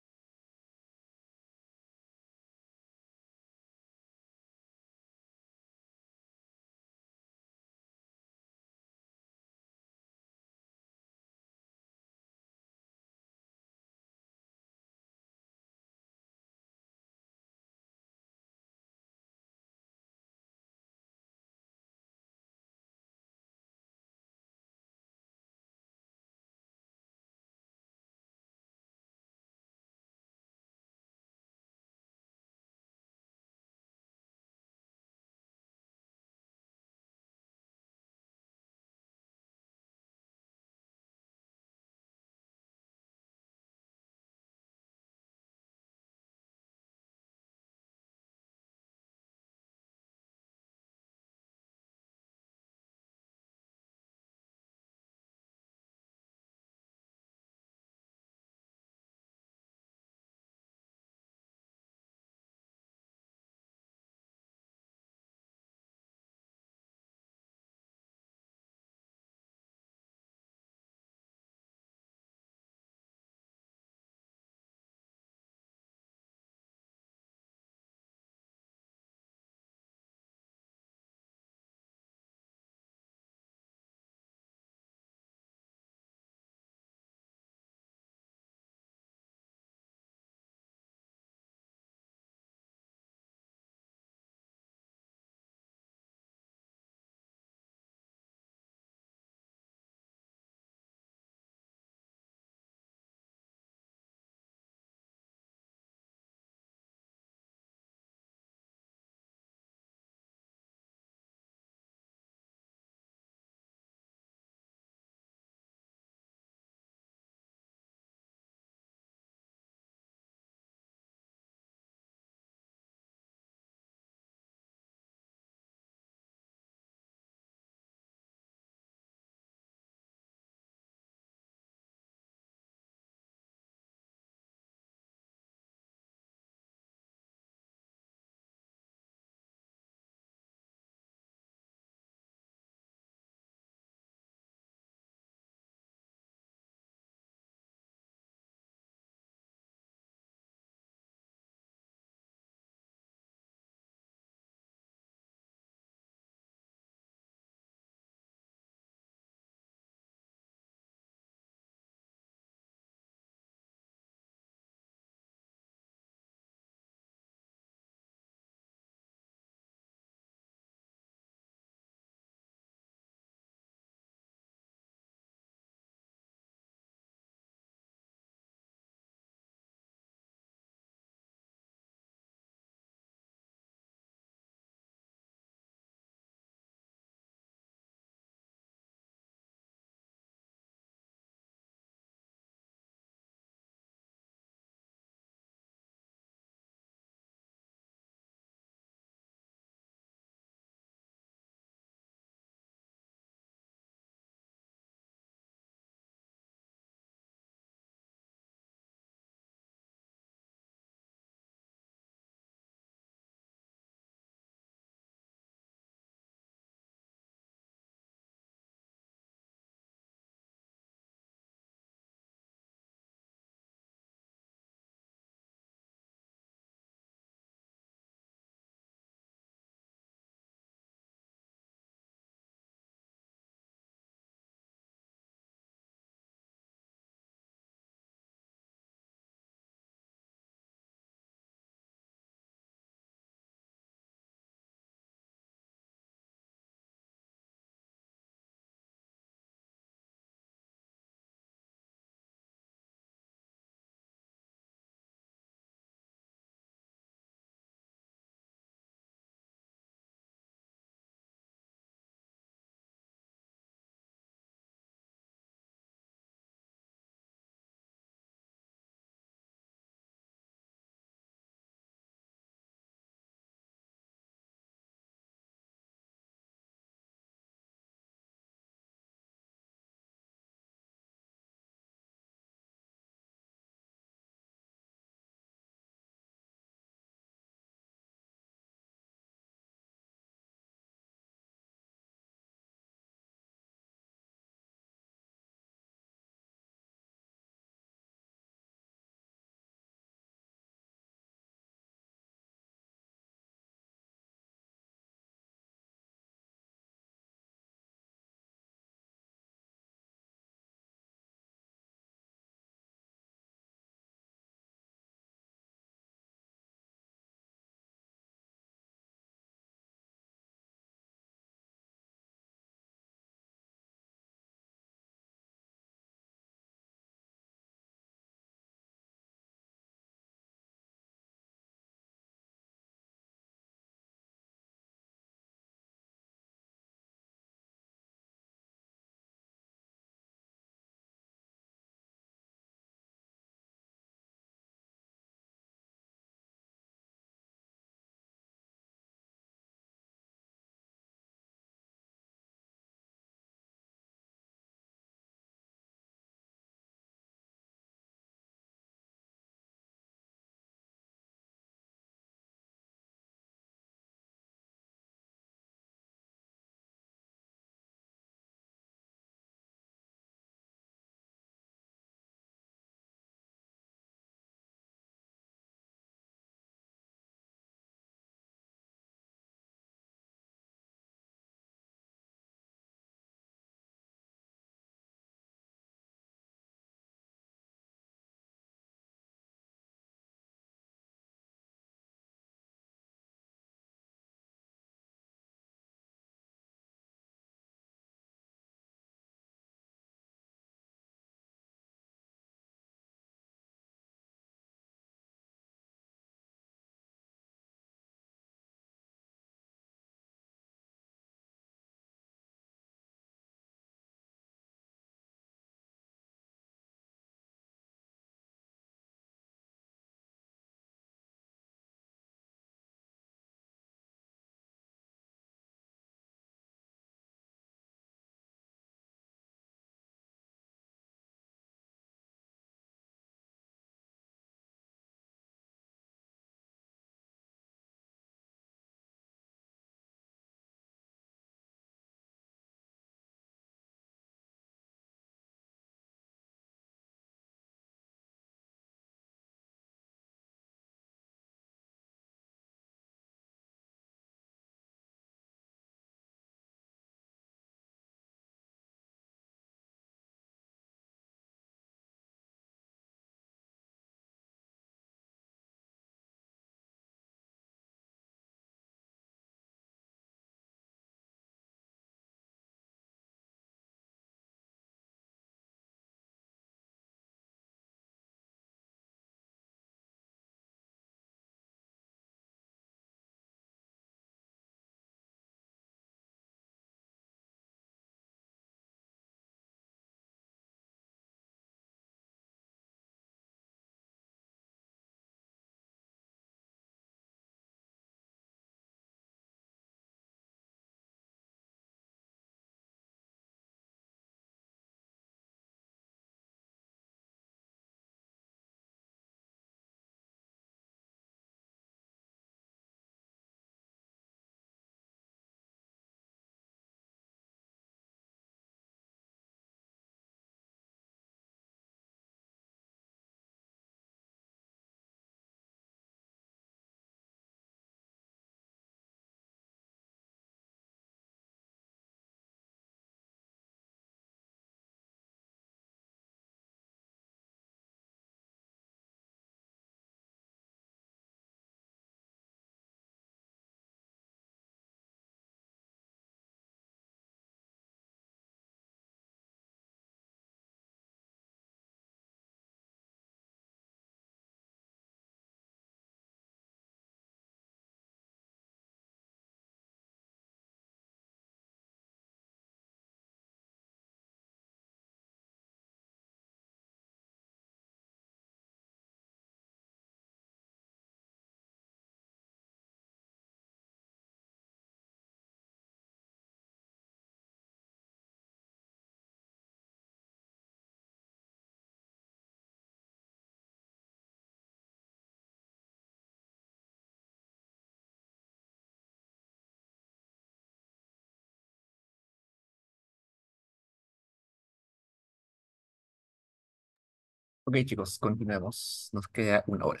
A: Ok, chicos, continuemos. Nos queda una hora.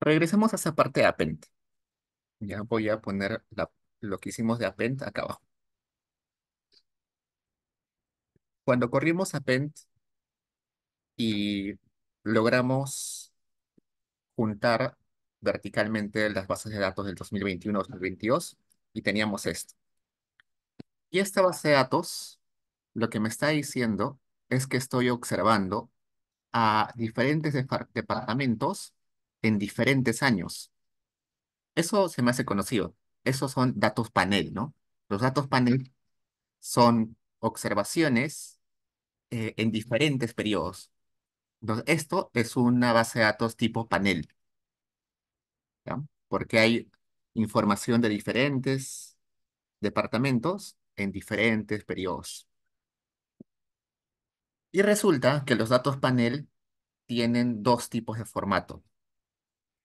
A: Regresamos a esa parte de append. Ya voy a poner la, lo que hicimos de append acá abajo. Cuando corrimos append y logramos juntar verticalmente las bases de datos del 2021-2022 y teníamos esto. Y esta base de datos lo que me está diciendo es que estoy observando a diferentes departamentos en diferentes años. Eso se me hace conocido. Esos son datos panel, ¿no? Los datos panel son observaciones eh, en diferentes periodos. Entonces, esto es una base de datos tipo panel, porque hay información de diferentes departamentos en diferentes periodos. Y resulta que los datos panel tienen dos tipos de formato.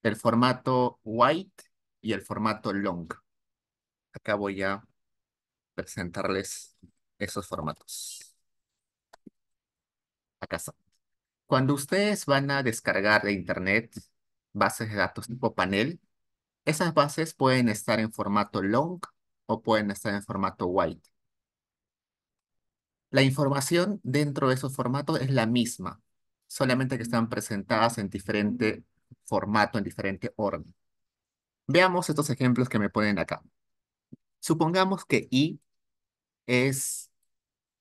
A: El formato white y el formato long. Acá voy a presentarles esos formatos. Acá Cuando ustedes van a descargar de internet bases de datos tipo panel, esas bases pueden estar en formato long o pueden estar en formato white. La información dentro de esos formatos es la misma, solamente que están presentadas en diferente formato, en diferente orden. Veamos estos ejemplos que me ponen acá. Supongamos que I es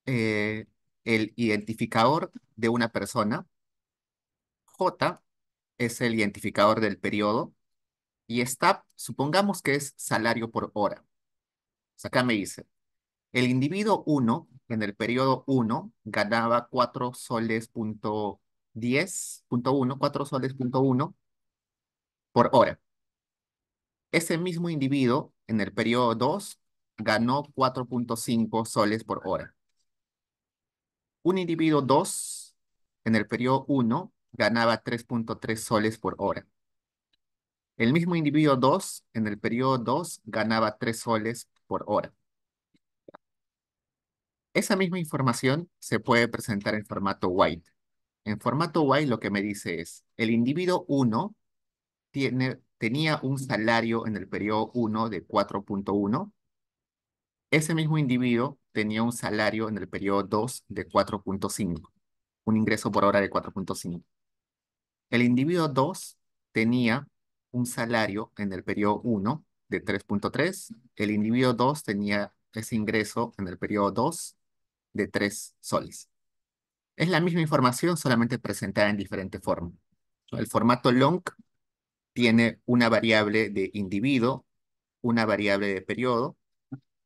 A: eh, el identificador de una persona, J es el identificador del periodo, y STAP, supongamos que es salario por hora. acá me dice, el individuo 1 en el periodo 1 ganaba 4 soles 4 soles por hora. Ese mismo individuo en el periodo 2 ganó 4.5 soles por hora. Un individuo 2 en el periodo 1 ganaba 3.3 soles por hora. El mismo individuo 2 en el periodo 2 ganaba 3 soles por hora. Esa misma información se puede presentar en formato white. En formato white lo que me dice es, el individuo 1 tenía un salario en el periodo 1 de 4.1. Ese mismo individuo tenía un salario en el periodo 2 de 4.5, un ingreso por hora de 4.5. El individuo 2 tenía un salario en el periodo 1 de 3.3. El individuo 2 tenía ese ingreso en el periodo 2 de tres soles. Es la misma información, solamente presentada en diferente forma. El formato long tiene una variable de individuo, una variable de periodo,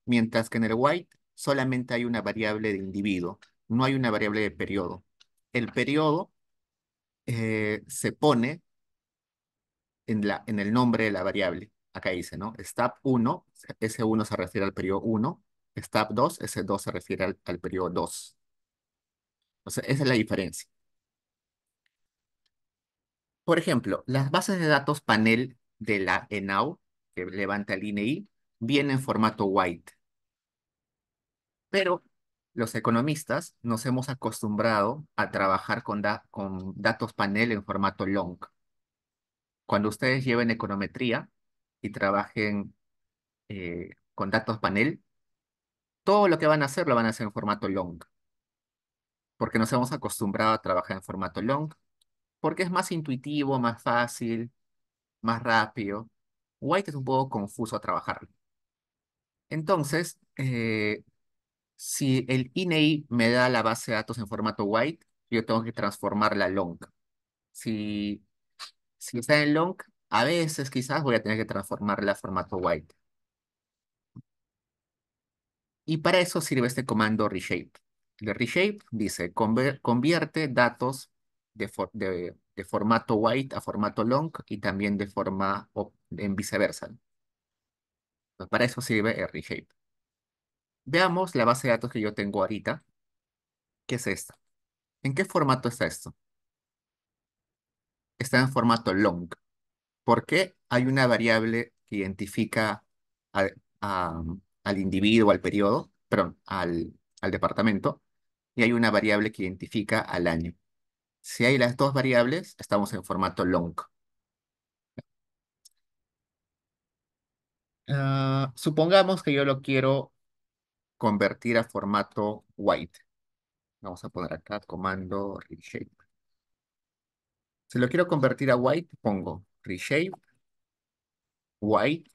A: mientras que en el white solamente hay una variable de individuo, no hay una variable de periodo. El periodo eh, se pone en, la, en el nombre de la variable. Acá dice, ¿no? Step 1, S1 se refiere al periodo 1, stap 2, ese 2 se refiere al, periodo 2. O esa es la diferencia. Por ejemplo, las bases de datos panel de la ENAU, que levanta el INEI, vienen en formato white. Pero los economistas nos hemos acostumbrado a trabajar con, datos panel en formato long. Cuando ustedes lleven econometría y trabajen eh, con datos panel, todo lo que van a hacer lo van a hacer en formato long. Porque nos hemos acostumbrado a trabajar en formato long. Porque es más intuitivo, más fácil, más rápido. White es un poco confuso a trabajar. Entonces, eh, si el INEI me da la base de datos en formato white, yo tengo que transformarla a long. Si, si está en long, a veces quizás voy a tener que transformarla a formato white. Y para eso sirve este comando reshape. El reshape dice, convierte datos de, formato white a formato long y también de forma en viceversa. Pues para eso sirve el reshape. Veamos la base de datos que yo tengo ahorita. ¿Qué es esta? ¿En qué formato está esto? Está en formato long. ¿Por qué? Hay una variable que identifica a, al individuo, al periodo, perdón, al, al departamento, y hay una variable que identifica al año. Si hay las dos variables, estamos en formato long. Ah, supongamos que yo lo quiero convertir a formato white. Vamos a poner acá comando reshape. Si lo quiero convertir a white, pongo reshape, white,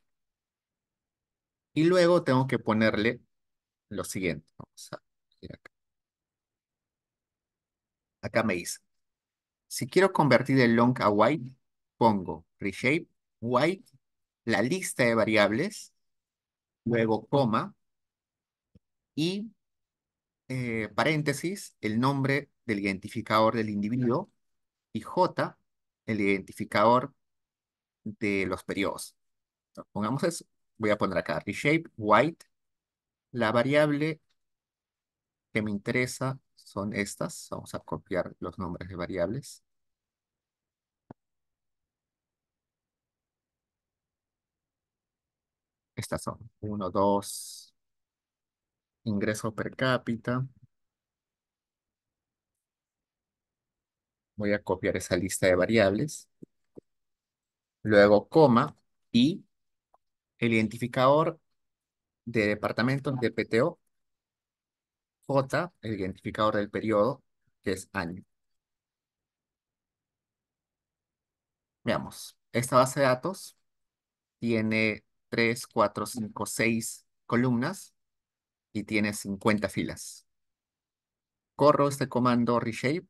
A: y luego tengo que ponerle lo siguiente. Vamos a ir acá. acá me dice. Si quiero convertir el long a white, pongo reshape, white, la lista de variables, luego coma y eh, paréntesis, el nombre del identificador del individuo y J, el identificador de los periodos. Pongamos eso voy a poner acá reshape white. La variable que me interesa son estas. Vamos a copiar los nombres de variables. Estas son 1, 2, ingreso per cápita. Voy a copiar esa lista de variables. Luego coma y el identificador de departamento de PTO, J, el identificador del periodo, que es año. Veamos, esta base de datos tiene 3, 4, 5, 6 columnas y tiene 50 filas. Corro este comando reshape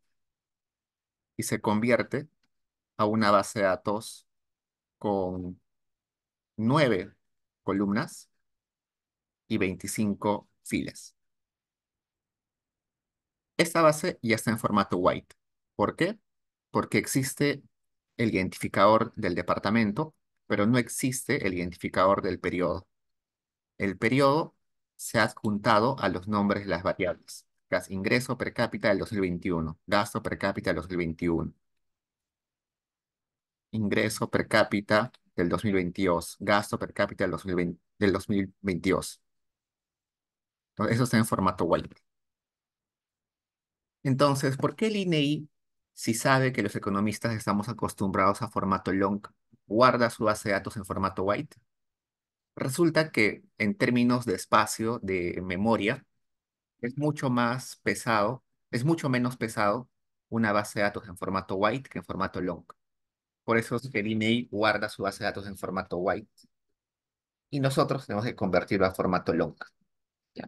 A: y se convierte a una base de datos con 9 columnas y 25 filas. Esta base ya está en formato white. ¿Por qué? Porque existe el identificador del departamento, pero no existe el identificador del periodo. El periodo se ha adjuntado a los nombres de las variables. ingreso per cápita del 2021, gasto per cápita del 2021, ingreso per cápita del 2022, gasto per cápita del, 2022. Entonces, eso está en formato white. Entonces, ¿por qué el INEI, e si sabe que los economistas estamos acostumbrados a formato long, guarda su base de datos en formato white? Resulta que en términos de espacio, de memoria, es mucho más pesado, es mucho menos pesado una base de datos en formato white que en formato long. Por eso es que el email guarda su base de datos en formato white. Y nosotros tenemos que convertirlo a formato long. ¿ya?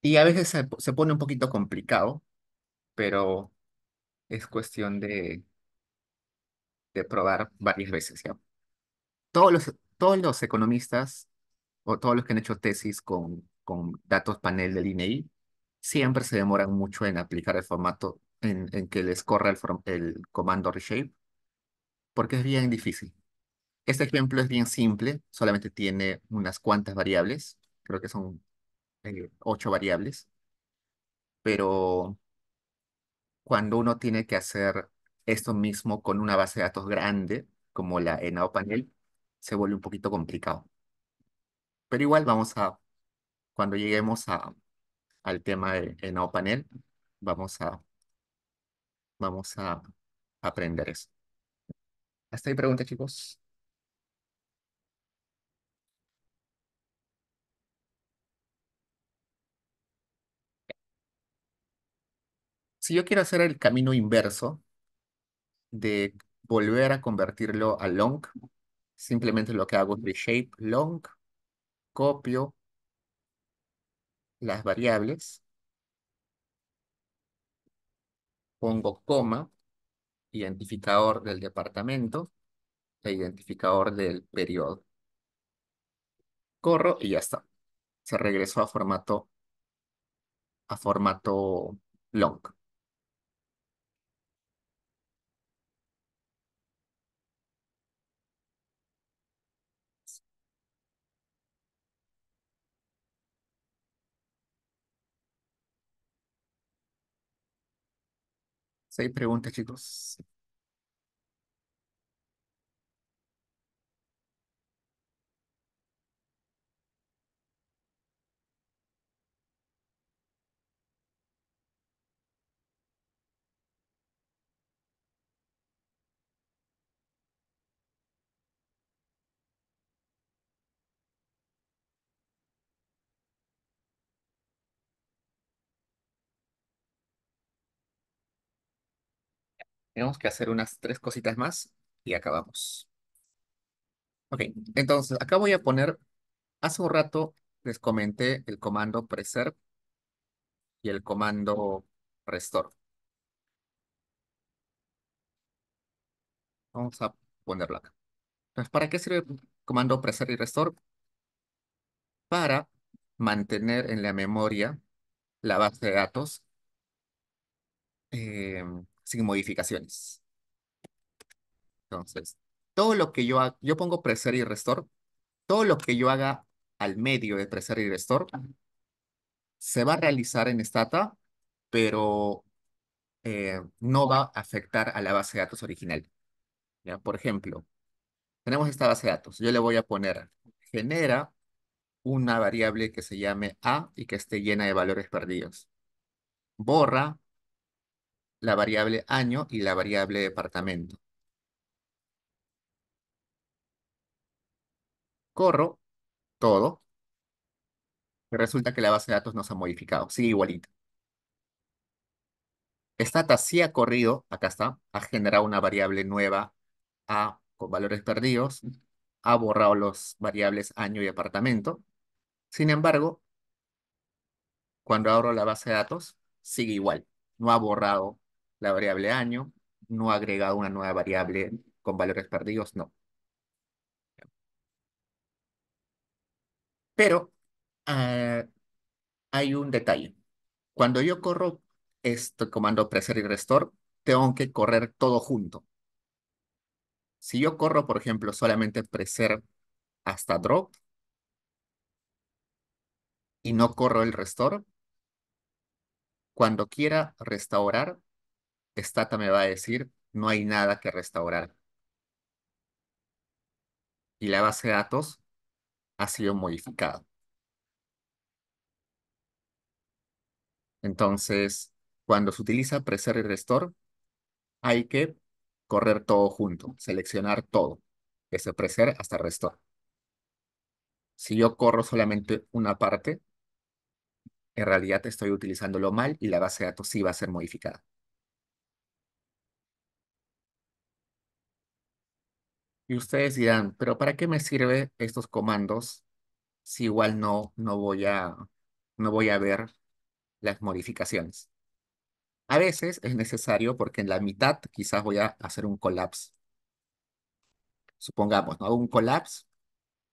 A: Y a veces se, pone un poquito complicado, pero es cuestión de, de probar varias veces. Todos, los, todos los economistas o todos los que han hecho tesis con, con datos panel del INEI siempre se demoran mucho en aplicar el formato, en, en que les corra el, el comando reshape porque es bien difícil. Este ejemplo es bien simple, solamente tiene unas cuantas variables, creo que son eh, ocho variables, pero cuando uno tiene que hacer esto mismo con una base de datos grande, como la ENAO Panel, se vuelve un poquito complicado. Pero igual vamos a, cuando lleguemos a, al tema de ENAO Panel, vamos a, vamos a aprender eso. Hasta ahí pregunta, chicos. Si yo quiero hacer el camino inverso de volver a convertirlo a long, simplemente lo que hago es reshape long, copio las variables, pongo coma identificador del departamento e identificador del periodo. Corro y ya está. Se regresó a formato, a formato long. Seis preguntas, chicos. Tenemos que hacer unas tres cositas más y acabamos. Ok, entonces acá voy a poner, hace un rato les comenté el comando preserve y el comando restore. Vamos a ponerlo acá. Entonces, ¿para qué sirve el comando preserve y restore? Para mantener en la memoria la base de datos eh, sin modificaciones. Entonces, todo lo que yo yo pongo preser y restore, todo lo que yo haga al medio de preser y restore se va a realizar en Stata, pero eh, no va a afectar a la base de datos original. ¿Ya? Por ejemplo, tenemos esta base de datos. Yo le voy a poner, genera una variable que se llame A y que esté llena de valores perdidos. Borra la variable año y la variable departamento. Corro todo. Y resulta que la base de datos no se ha modificado, sigue igualita. esta sí ha corrido, acá está, ha generado una variable nueva A con valores perdidos, ha borrado los variables año y departamento. Sin embargo, cuando abro la base de datos, sigue igual. No ha borrado la variable año, no ha agregado una nueva variable con valores perdidos, no. Pero ah, hay un detalle. Cuando yo corro este comando preser y restore, tengo que correr todo junto. Si yo corro, por ejemplo, solamente preser hasta drop y no corro el restore, cuando quiera restaurar, Stata me va a decir, no hay nada que restaurar. Y la base de datos ha sido modificada. Entonces, cuando se utiliza preser y Restore, hay que correr todo junto, seleccionar todo, desde Preserve hasta Restore. Si yo corro solamente una parte, en realidad estoy utilizándolo mal y la base de datos sí va a ser modificada. Y ustedes dirán, pero ¿para qué me sirve estos comandos si igual no, no, voy a, no voy a ver las modificaciones? A veces es necesario porque en la mitad quizás voy a hacer un collapse. Supongamos, ¿no? Hago un collapse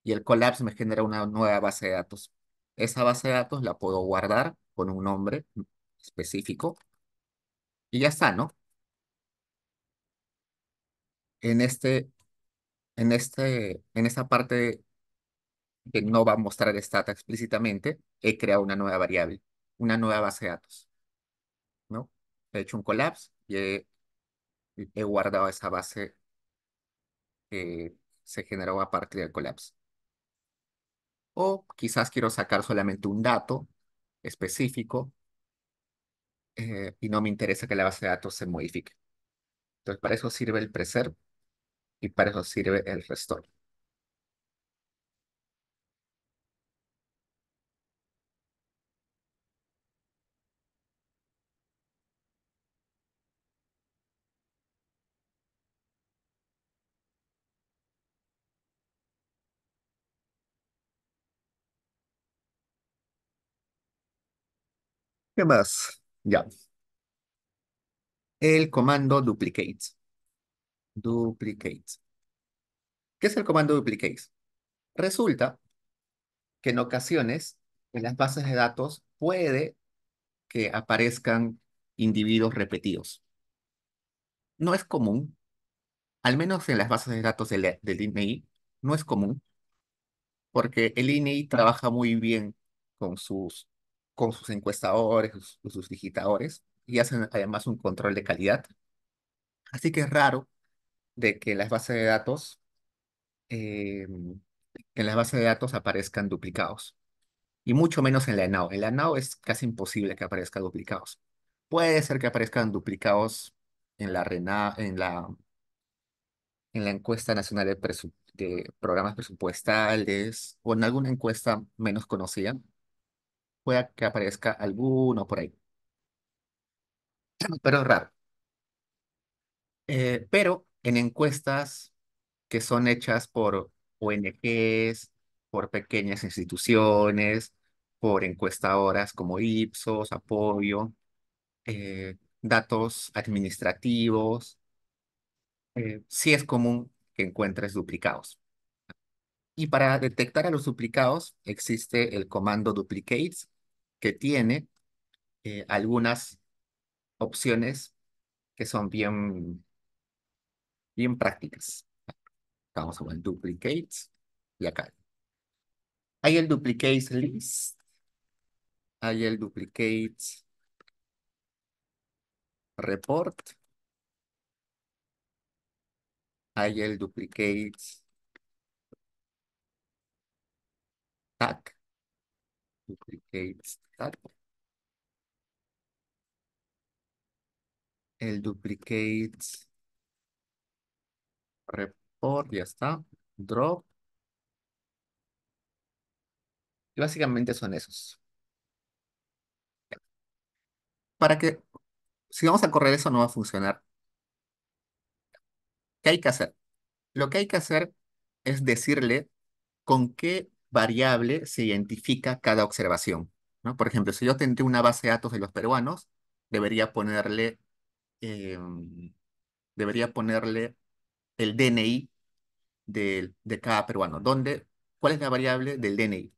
A: y el collapse me genera una nueva base de datos. Esa base de datos la puedo guardar con un nombre específico y ya está, ¿no? En este en, este, en esta parte que no va a mostrar Stata explícitamente, he creado una nueva variable, una nueva base de datos. ¿no? He hecho un collapse y he, guardado esa base que se generó a partir del collapse. O quizás quiero sacar solamente un dato específico eh, y no me interesa que la base de datos se modifique. Entonces, para eso sirve el preserve y para eso sirve el Restore. ¿Qué más? Ya. El comando duplicate duplicate. ¿Qué es el comando duplicate? Resulta que en ocasiones en las bases de datos puede que aparezcan individuos repetidos. No es común, al menos en las bases de datos del, del e no es común, porque el INEI e trabaja muy bien con sus, con sus encuestadores, sus digitadores, y hacen además un control de calidad. Así que es raro de que las bases de datos, em, en las bases de datos aparezcan duplicados. Y mucho menos en la NAO. En la NAO es casi imposible que aparezcan duplicados. Puede ser que aparezcan duplicados en la en la, en la encuesta nacional de, programas presupuestales o en alguna encuesta menos conocida. Puede que aparezca alguno por ahí. Pero es raro. Eh, pero en encuestas que son hechas por ONGs, por pequeñas instituciones, por encuestadoras como Ipsos, Apoyo, eh, datos administrativos, eh, sí es común que encuentres duplicados. Y para detectar a los duplicados existe el comando duplicates que tiene eh, algunas opciones que son bien bien prácticas. Vamos a ver duplicates y acá. Hay el duplicates list. Hay el duplicates report. Hay el duplicates tag. Duplicates tag. El duplicates report, ya está, drop. Y básicamente son esos. Para que, si vamos a correr eso no va a funcionar. ¿Qué hay que hacer? Lo que hay que hacer es decirle con qué variable se identifica cada observación. ¿no? Por ejemplo, si yo tendría una base de datos de los peruanos, debería ponerle, em, debería ponerle el DNI de, de cada peruano. ¿Cuál es la variable del DNI?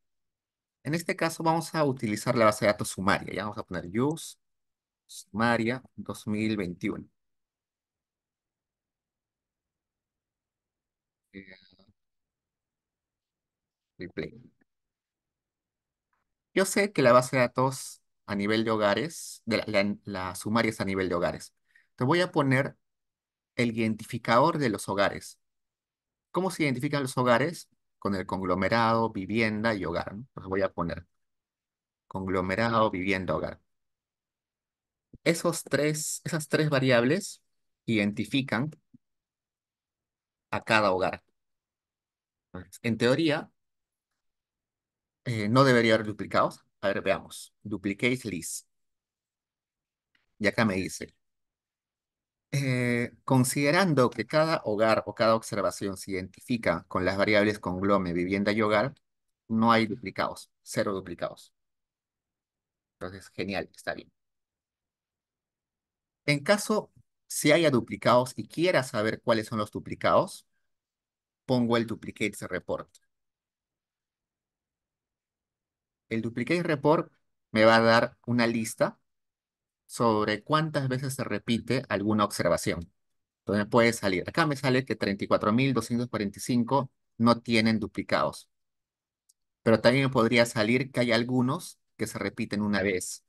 A: En este caso vamos a utilizar la base de datos sumaria. Ya vamos a poner use sumaria 2021. Eh, Yo sé que la base de datos a nivel de hogares, de la, la sumaria es a nivel de hogares. Te voy a poner el identificador de los hogares. ¿Cómo se identifican los hogares? Con el conglomerado, vivienda y hogar. voy a poner. Conglomerado, vivienda, hogar. Esos tres, esas tres variables identifican a cada hogar. En teoría, eh, no debería haber duplicados. A ver, veamos. Duplicate list. Y acá me dice, eh, considerando que cada hogar o cada observación se identifica con las variables conglome, vivienda y hogar, no hay duplicados, cero duplicados. Entonces, genial, está bien. En caso si haya duplicados y quiera saber cuáles son los duplicados, pongo el Duplicate Report. El Duplicate Report me va a dar una lista sobre cuántas veces se repite alguna observación. Entonces puede salir, acá me sale que 34.245 no tienen duplicados. Pero también podría salir que hay algunos que se repiten una vez,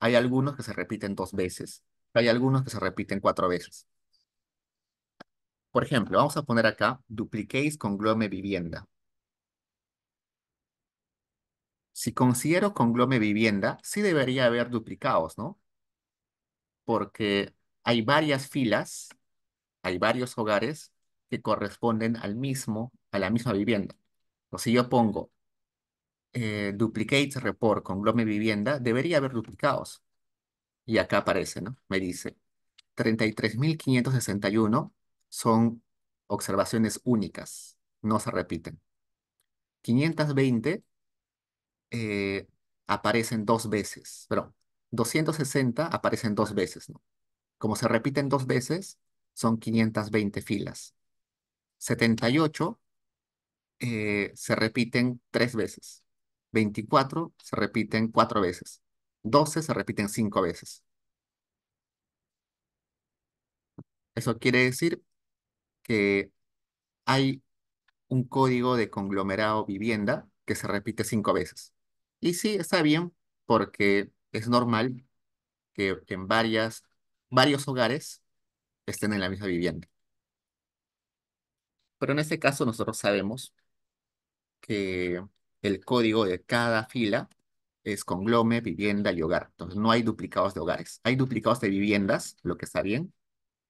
A: hay algunos que se repiten dos veces, hay algunos que se repiten cuatro veces. Por ejemplo, vamos a poner acá, dupliquéis glome vivienda. Si considero conglome vivienda, sí debería haber duplicados, ¿no? porque hay varias filas, hay varios hogares que corresponden al mismo, a la misma vivienda. O si yo pongo eh, duplicate report glome vivienda, debería haber duplicados. Y acá aparece, ¿no? Me dice 33.561 son observaciones únicas, no se repiten. 520 eh, aparecen dos veces, pero 260 aparecen dos veces, ¿no? Como se repiten dos veces, son 520 filas. 78 eh, se repiten tres veces. 24 se repiten cuatro veces. 12 se repiten cinco veces. Eso quiere decir que hay un código de conglomerado vivienda que se repite cinco veces. Y sí, está bien, porque es normal que, en varias, varios hogares estén en la misma vivienda. Pero en este caso nosotros sabemos que el código de cada fila es conglome, vivienda y hogar. Entonces no hay duplicados de hogares. Hay duplicados de viviendas, lo que está bien,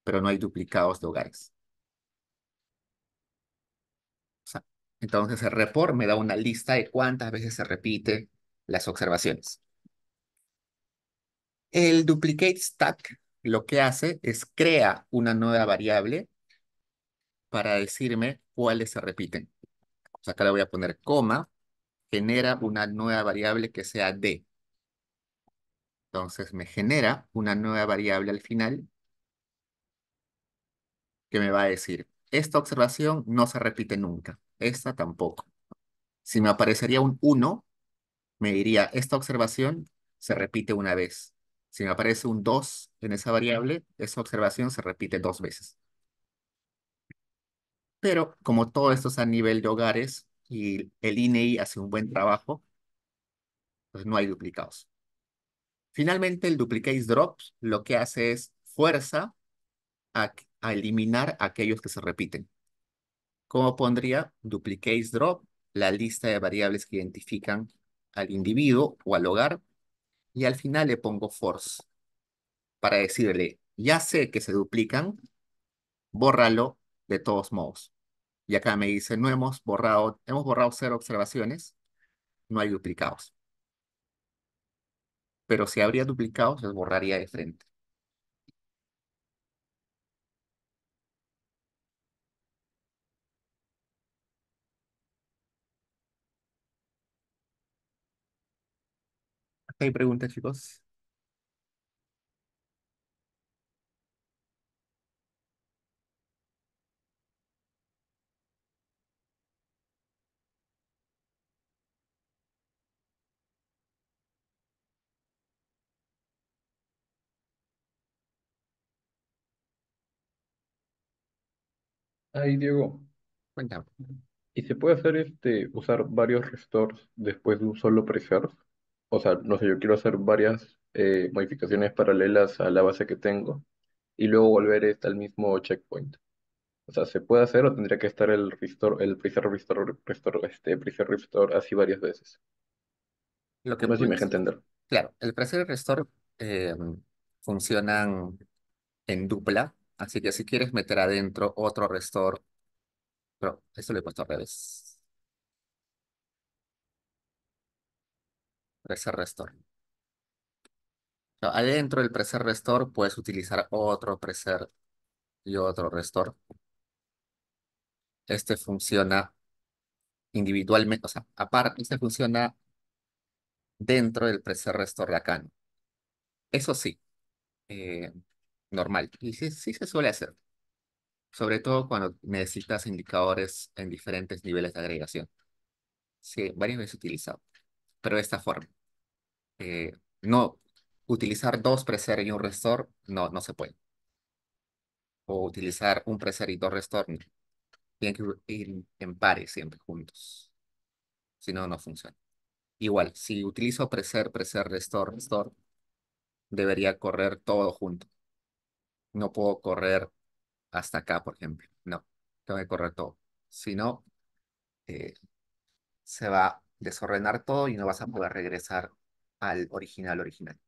A: pero no hay duplicados de hogares. entonces el report me da una lista de cuántas veces se repite las observaciones. El duplicate stack lo que hace es crea una nueva variable para decirme cuáles se repiten. acá le voy a poner coma, genera una nueva variable que sea d. Entonces me genera una nueva variable al final que me va a decir, esta observación no se repite nunca, esta tampoco. Si me aparecería un 1, me diría, esta observación se repite una vez. Si me aparece un 2 en esa variable, esa observación se repite dos veces. Pero como todo esto es a nivel de hogares y el INEI e hace un buen trabajo, pues no hay duplicados. Finalmente, el duplicate drop lo que hace es fuerza a, eliminar aquellos que se repiten. ¿Cómo pondría duplicate drop? La lista de variables que identifican al individuo o al hogar y al final le pongo force para decirle, ya sé que se duplican, bórralo de todos modos. Y acá me dice, no hemos borrado, hemos borrado cero observaciones, no hay duplicados. Pero si habría duplicados, los borraría de frente. hay preguntas, chicos? Ahí, Diego. ¿Y se puede hacer este, usar varios restores después de un solo preserve? o sea, no sé, yo quiero hacer varias eh, modificaciones paralelas a la base que tengo y luego volver hasta este el mismo checkpoint. O sea, ¿se puede hacer o tendría que estar el restore, el preserve restore, este restore así varias veces? Lo que no sé me deja entender. Claro, el preserve restore em, funcionan en dupla, así que si quieres meter adentro otro restore, pero esto lo he puesto al revés. Preser Restore. adentro del Preser Restore puedes utilizar otro Preser y otro Restore. Este funciona individualmente, o sea, aparte, este funciona dentro del Preser Restore de acá. Eso sí, eh, normal. Y sí, sí se suele hacer. Sobre todo cuando necesitas indicadores en diferentes niveles de agregación. Sí, varias veces utilizado pero de esta forma. Eh, no, utilizar dos preser y un restore. no, no se puede. O utilizar un preser y dos restore. Tienen que ir en pares siempre, juntos. Si no, no funciona. Igual, si utilizo preser, preser, restore, restore. debería correr todo junto. No puedo correr hasta acá, por ejemplo. No, tengo que correr todo. Si no, eh, se va desordenar todo y no vas a poder regresar al original original.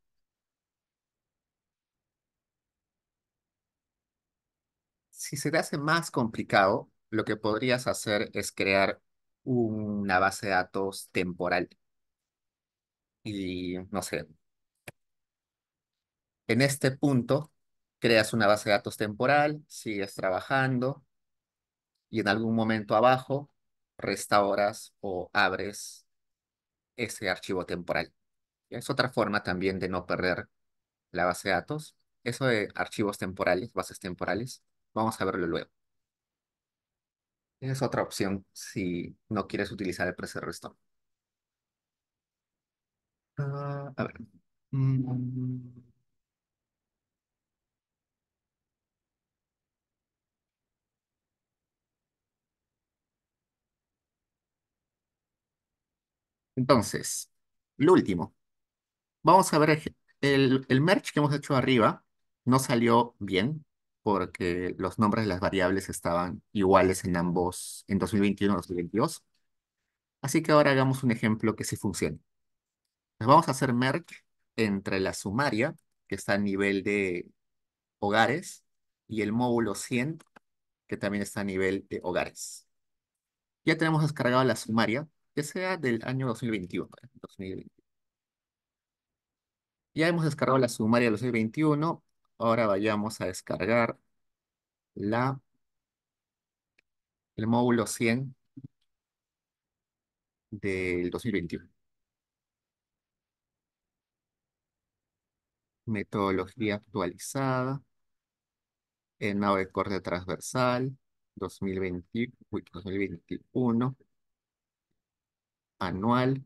A: Si se te hace más complicado, lo que podrías hacer es crear una base de datos temporal. Y no sé, en este punto creas una base de datos temporal, sigues trabajando y en algún momento abajo restauras o abres ese archivo temporal. Es otra forma también de no perder la base de datos. Eso de archivos temporales, bases temporales, vamos a verlo luego. Es otra opción si no quieres utilizar el preserve restore. Ah, a ver. Mm, Entonces, lo último. Vamos a ver el, el merge que hemos hecho arriba. No salió bien porque los nombres de las variables estaban iguales en ambos, en 2021 y 2022. Así que ahora hagamos un ejemplo que sí funcione. vamos a hacer merge entre la sumaria, que está a nivel de hogares, y el módulo 100, que también está a nivel de hogares. Ya tenemos descargado la sumaria, que sea del año 2021, eh, Ya hemos descargado la sumaria del 2021. Ahora vayamos a descargar la, el módulo 100 del 2021. Metodología actualizada. En nave corte transversal 2021 anual.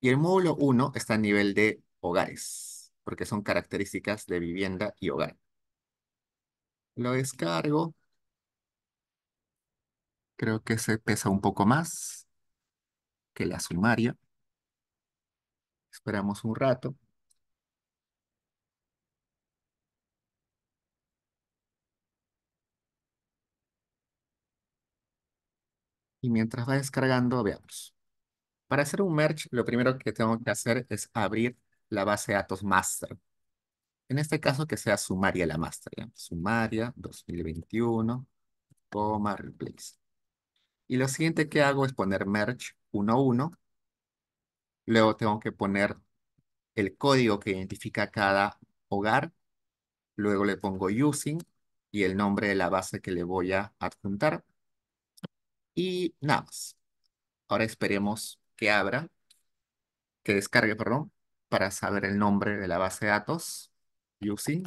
A: Y el módulo 1 está a nivel de hogares, porque son características de vivienda y hogar. Lo descargo. Creo que se pesa un poco más que la sumaria. Esperamos un rato. Y mientras va descargando, veamos. Para hacer un merge, lo primero que tengo que hacer es abrir la base de datos master. En este caso, que sea sumaria la master. Sumaria 2021, coma, replace. Y lo siguiente que hago es poner merge 11. Luego tengo que poner el código que identifica cada hogar. Luego le pongo using y el nombre de la base que le voy a adjuntar. Y nada más. Ahora esperemos que abra, que descargue, perdón, para saber el nombre de la base de datos, UC,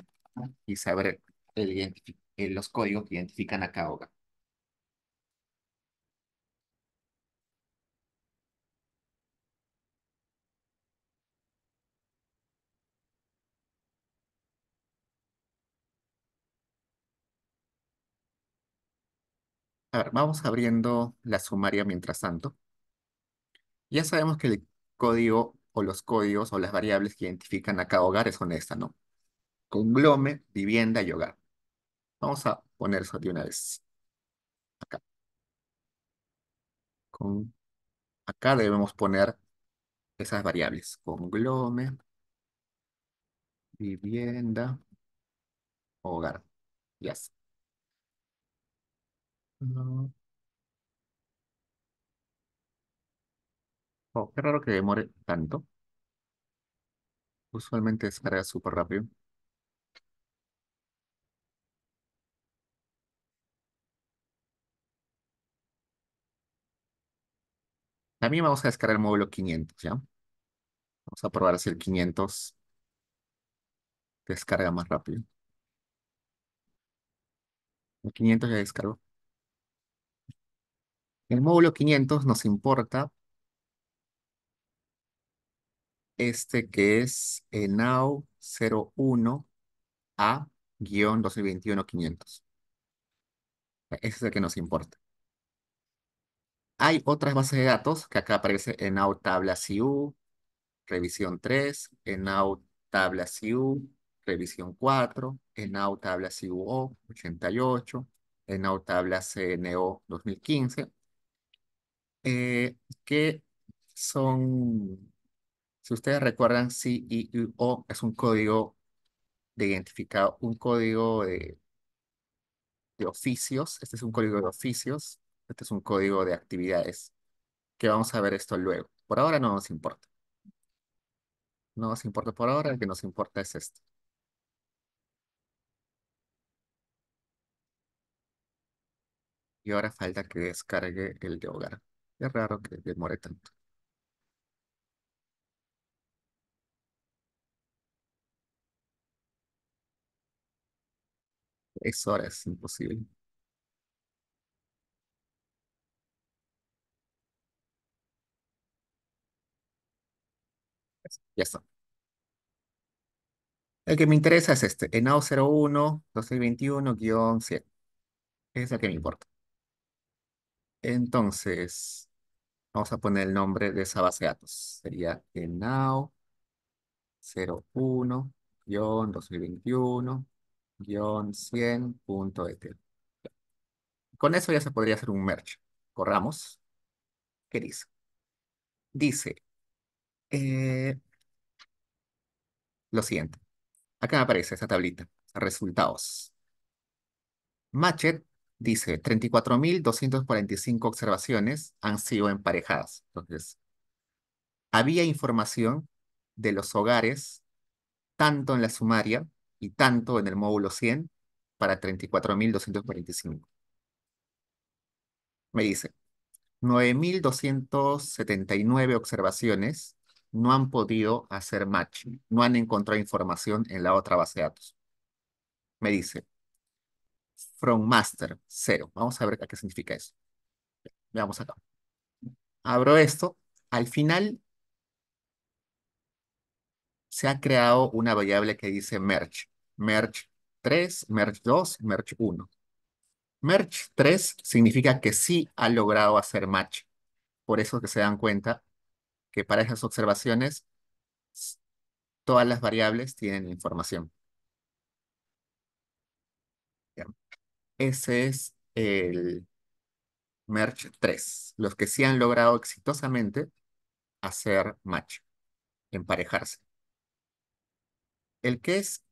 A: y saber eh, los códigos que identifican a cada A ver, vamos abriendo la sumaria mientras tanto. Ya sabemos que el código o los códigos o las variables que identifican a cada hogar son estas, ¿no? Conglome, vivienda y hogar. Vamos a poner eso de una vez. Acá. Con, acá debemos poner esas variables. Conglome, vivienda, hogar. Ya yes. Oh, qué raro que demore tanto. Usualmente descarga súper rápido. También vamos a descargar el módulo 500, ¿ya? Vamos a probar si el 500 descarga más rápido. El 500 ya descargó. El módulo 500 nos importa este que es eh, en 01A-2021-500. Ese es el que nos importa. Hay otras bases de datos que acá aparece en Tabla CU, revisión 3, en Tabla CU, revisión 4, en Now Tabla CUO 88, en Tabla CNO 2015, eh, que son si ustedes recuerdan, e, O es un código de identificado, un código de, de oficios. Este es un código de oficios. Este es un código de actividades. Que vamos a ver esto luego. Por ahora no nos importa. No nos importa por ahora. El que nos importa es esto. Y ahora falta que descargue el de hogar. Es raro que demore tanto. hora, es imposible. Ya está. El que me interesa es este, ENAO 01-2021-100. Es el que me importa. Entonces, vamos a poner el nombre de esa base de datos. Sería ENAO 01-2021 guión este. Con eso ya se podría hacer un merge. Corramos. ¿Qué dice? Dice eh, lo siguiente. Acá aparece esa tablita. Resultados. Matchet dice 34.245 observaciones han sido emparejadas. Entonces, había información de los hogares, tanto en la sumaria y tanto en el módulo 100 para 34.245. Me dice, 9.279 observaciones no han podido hacer match, no han encontrado información en la otra base de datos. Me dice, from master, cero. Vamos a ver qué significa eso. Veamos acá. Abro esto. Al final se ha creado una variable que dice merge. Merge 3, merge 2, merge 1. Merge 3 significa que sí ha logrado hacer match. Por eso que se dan cuenta que para esas observaciones todas las variables tienen información. Ese es el merge 3, los que sí han logrado exitosamente hacer match, emparejarse. El que es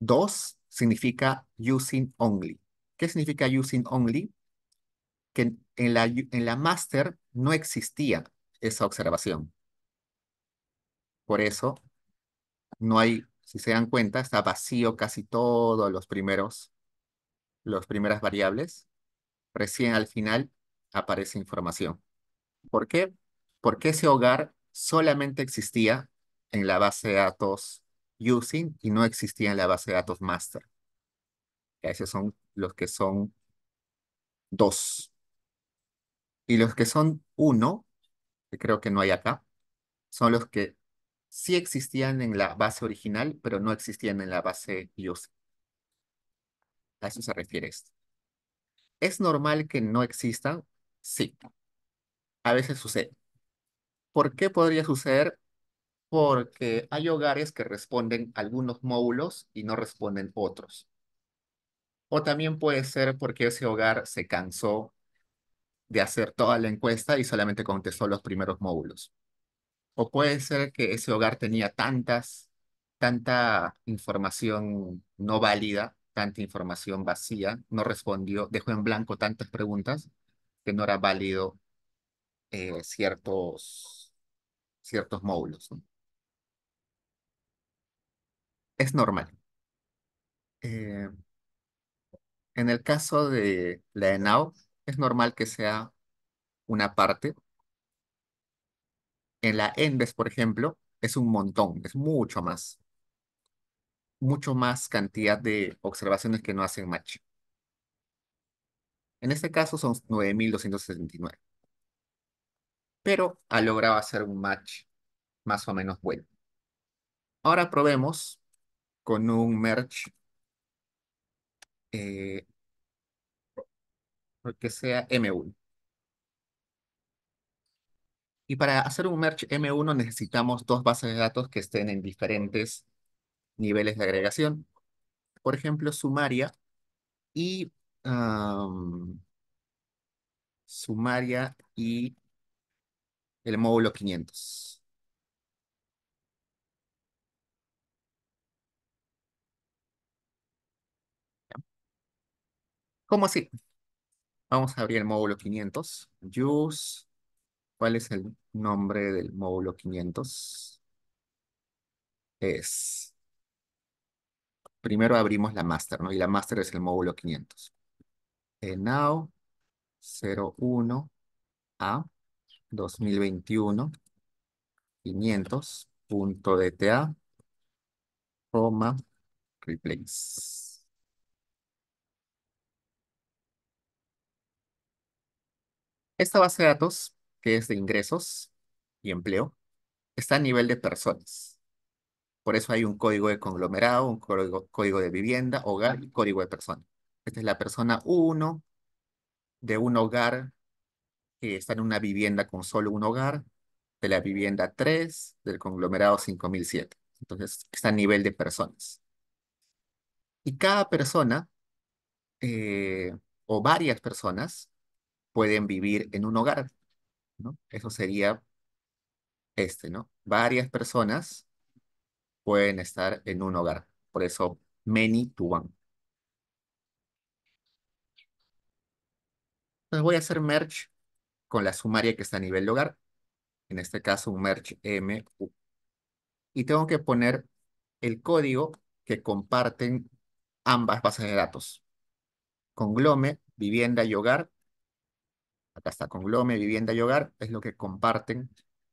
A: dos significa using only. ¿Qué significa using only? Que en la, en la master no existía esa observación. Por eso, no hay, si se dan cuenta, está vacío casi todos los primeros, las primeras variables. Recién al final aparece información. ¿Por qué? Porque ese hogar solamente existía en la base de datos using y no existía en la base de datos master. Esos son los que son dos. Y los que son uno, que creo que no hay acá, son los que sí existían en la base original, pero no existían en la base using. A eso se refiere esto. ¿Es normal que no existan? Sí. A veces sucede. ¿Por qué podría suceder? porque hay hogares que responden algunos módulos y no responden otros. O también puede ser porque ese hogar se cansó de hacer toda la encuesta y solamente contestó los primeros módulos. O puede ser que ese hogar tenía tantas, tanta información no válida, tanta información vacía, no respondió, dejó en blanco tantas preguntas que no era válido eh, ciertos, ciertos módulos es normal. Eh, en el caso de la ENAO, es normal que sea una parte. En la ENVES, por ejemplo, es un montón, es mucho más. Mucho más cantidad de observaciones que no hacen match. En este caso son 9.279. Pero ha logrado hacer un match más o menos bueno. Ahora probemos con un merge eh, que sea M1. Y para hacer un merge M1 necesitamos dos bases de datos que estén en diferentes niveles de agregación. Por ejemplo, Sumaria y Sumaria y el módulo 500. ¿Cómo así? Vamos a abrir el módulo 500. Use. ¿Cuál es el nombre del módulo 500? Es. Primero abrimos la master, ¿no? Y la master es el módulo 500. En now 01 a 2021 500.dta, coma, replace. Esta base de datos, que es de ingresos y empleo, está a nivel de personas. Por eso hay un código de conglomerado, un código, de vivienda, hogar y código de persona. Esta es la persona 1 de un hogar que está en una vivienda con solo un hogar, de la vivienda 3 del conglomerado 5007. Entonces, está a nivel de personas. Y cada persona eh, o varias personas pueden vivir en un hogar, ¿no? Eso sería este, ¿no? Varias personas pueden estar en un hogar. Por eso, many to one. Entonces voy a hacer merge con la sumaria que está a nivel hogar. En este caso, un merge M. Y tengo que poner el código que comparten ambas bases de datos. Conglome, vivienda y hogar, acá está conglome, vivienda y hogar, es lo que comparten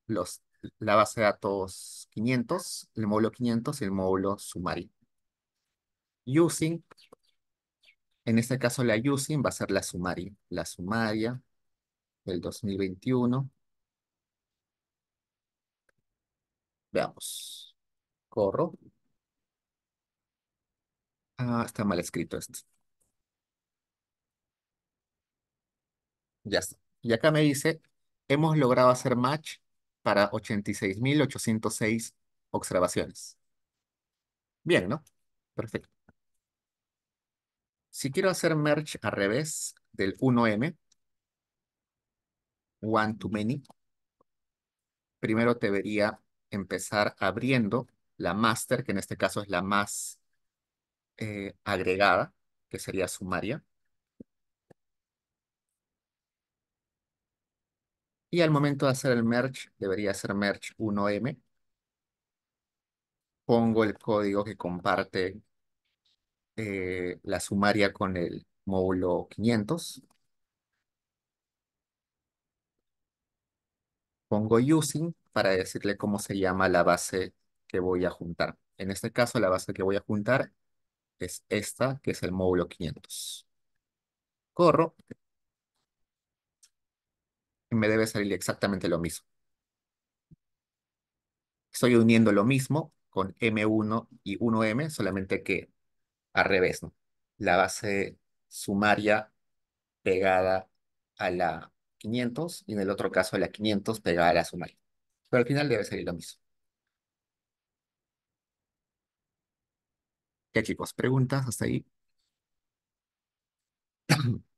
A: los, la base de datos 500, el módulo 500 y el módulo Sumari. Using, en este caso la using va a ser la Sumari, la sumaria del 2021. Veamos, corro. Ah, está mal escrito esto. Ya está. Y acá me dice, hemos logrado hacer match para 86.806 observaciones. Bien, ¿no? Perfecto. Si quiero hacer merge al revés del 1M, one to many, primero debería empezar abriendo la master, que en este caso es la más eh, agregada, que sería sumaria. Y al momento de hacer el merge, debería ser merge 1M. Pongo el código que comparte eh, la sumaria con el módulo 500. Pongo using para decirle cómo se llama la base que voy a juntar. En este caso, la base que voy a juntar es esta, que es el módulo 500. Corro me debe salir exactamente lo mismo. Estoy uniendo lo mismo con M1 y 1M, solamente que al revés, ¿no? La base sumaria pegada a la 500 y en el otro caso a la 500 pegada a la sumaria. Pero al final debe salir lo mismo. ¿Qué, chicos, preguntas hasta ahí.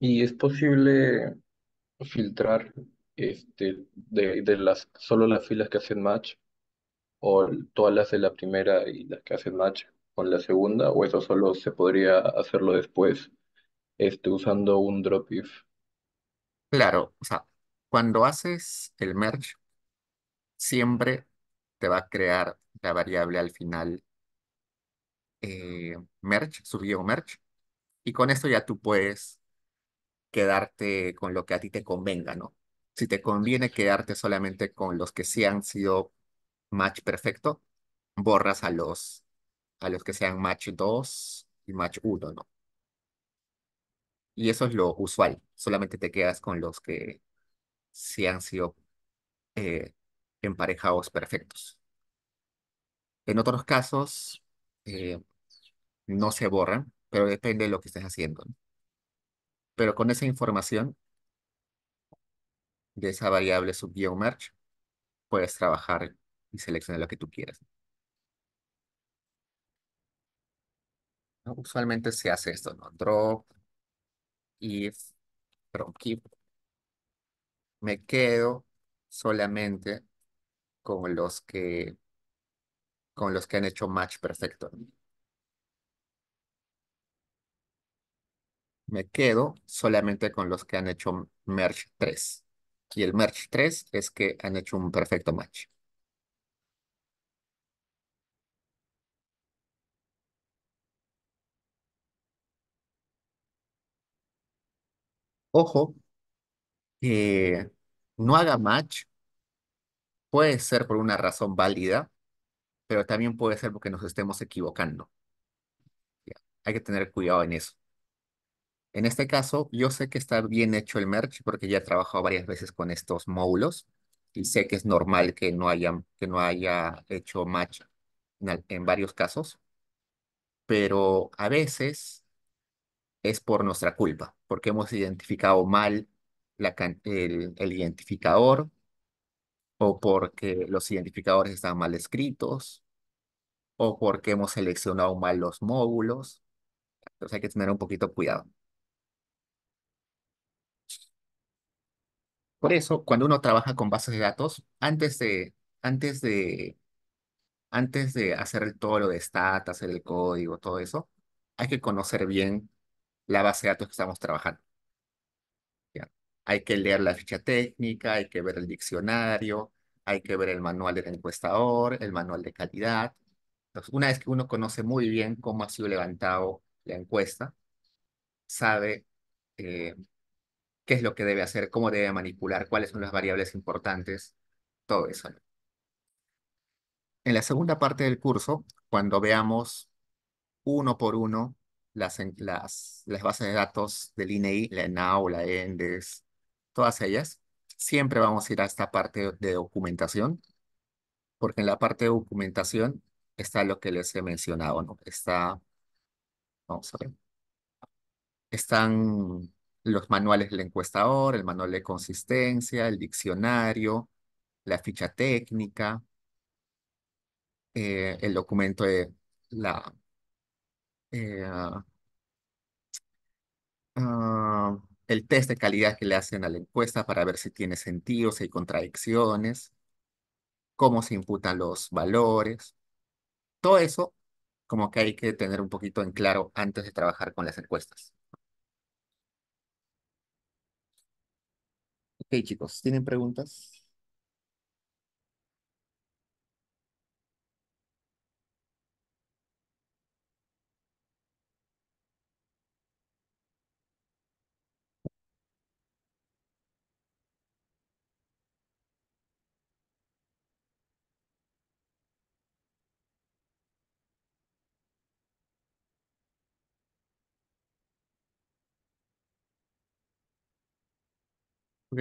A: Y es posible filtrar este, de, las, solo las filas que hacen match o todas las de la primera y las que hacen match con la segunda, o eso solo se podría hacerlo después, este, usando un drop if. Claro, o sea, cuando haces el merge, siempre te va a crear la variable al final eh, merge, subido merge, y con esto ya tú puedes quedarte con lo que a ti te convenga, ¿no? Si te conviene quedarte solamente con los que sí han sido match perfecto, borras a los, a los que sean match 2 y match 1, ¿no? Y eso es lo usual, solamente te quedas con los que sí han sido eh, emparejados perfectos. En otros casos, eh, no se borran, pero depende de lo que estés haciendo. ¿no? pero con esa información de esa variable sub merge, puedes trabajar y seleccionar lo que tú quieras. Usualmente se hace esto, ¿no? Drop, if, Drop keep. Me quedo solamente con los que con los que han hecho match perfecto. me quedo solamente con los que han hecho merge 3. Y el merge 3 es que han hecho un perfecto match. Ojo, que no haga match puede ser por una razón válida, pero también puede ser porque nos estemos equivocando. Hay que tener cuidado en eso. En este caso, yo sé que está bien hecho el merge porque ya he trabajado varias veces con estos módulos y sé que es normal que no, haya que no haya hecho match en, varios casos, pero a veces es por nuestra culpa, porque hemos identificado mal la, el, el identificador o porque los identificadores están mal escritos o porque hemos seleccionado mal los módulos. Entonces hay que tener un poquito cuidado. Por eso, cuando uno trabaja con bases de datos, antes de, antes de, antes de hacer todo lo de stat, hacer el código, todo eso, hay que conocer bien la base de datos que estamos trabajando. Hay que leer la ficha técnica, hay que ver el diccionario, hay que ver el manual del encuestador, el manual de calidad. Entonces, una vez que uno conoce muy bien cómo ha sido levantado la encuesta, sabe eh, qué es lo que debe hacer, cómo debe manipular, cuáles son las variables importantes, todo eso. En la segunda parte del curso, cuando veamos uno por uno las, las, las bases de datos del INEI, e la ENAO, la ENDES, todas ellas, siempre vamos a ir a esta parte de documentación, porque en la parte de documentación está lo que les he mencionado, ¿no? Está, vamos a ver, están los manuales del encuestador, el manual de consistencia, el diccionario, la ficha técnica, eh, el documento de la... Eh, ah, el test de calidad que le hacen a la encuesta para ver si tiene sentido, si hay contradicciones, cómo se imputan los valores. Todo eso como que hay que tener un poquito en claro antes de trabajar con las encuestas. Ok, chicos, ¿tienen preguntas?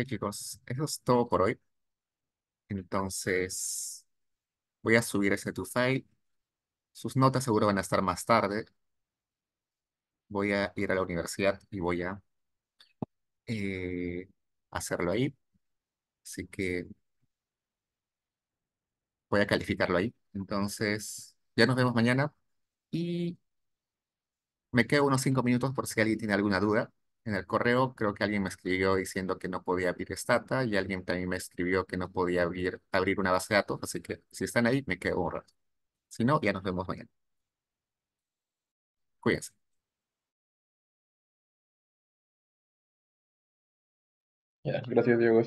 A: chicos, eso es todo por hoy. Entonces, voy a subir ese to file. Sus notas seguro van a estar más tarde. Voy a ir a la universidad y voy a eh, hacerlo ahí. Así que voy a calificarlo ahí. Entonces, ya nos vemos mañana y me quedo unos cinco minutos por si alguien tiene alguna duda en el correo, creo que alguien me escribió diciendo que no podía abrir Stata y alguien también me escribió que no podía abrir, abrir una base de datos, así que si están ahí, me quedo un Si no, ya nos vemos mañana. Cuídense. gracias Diego.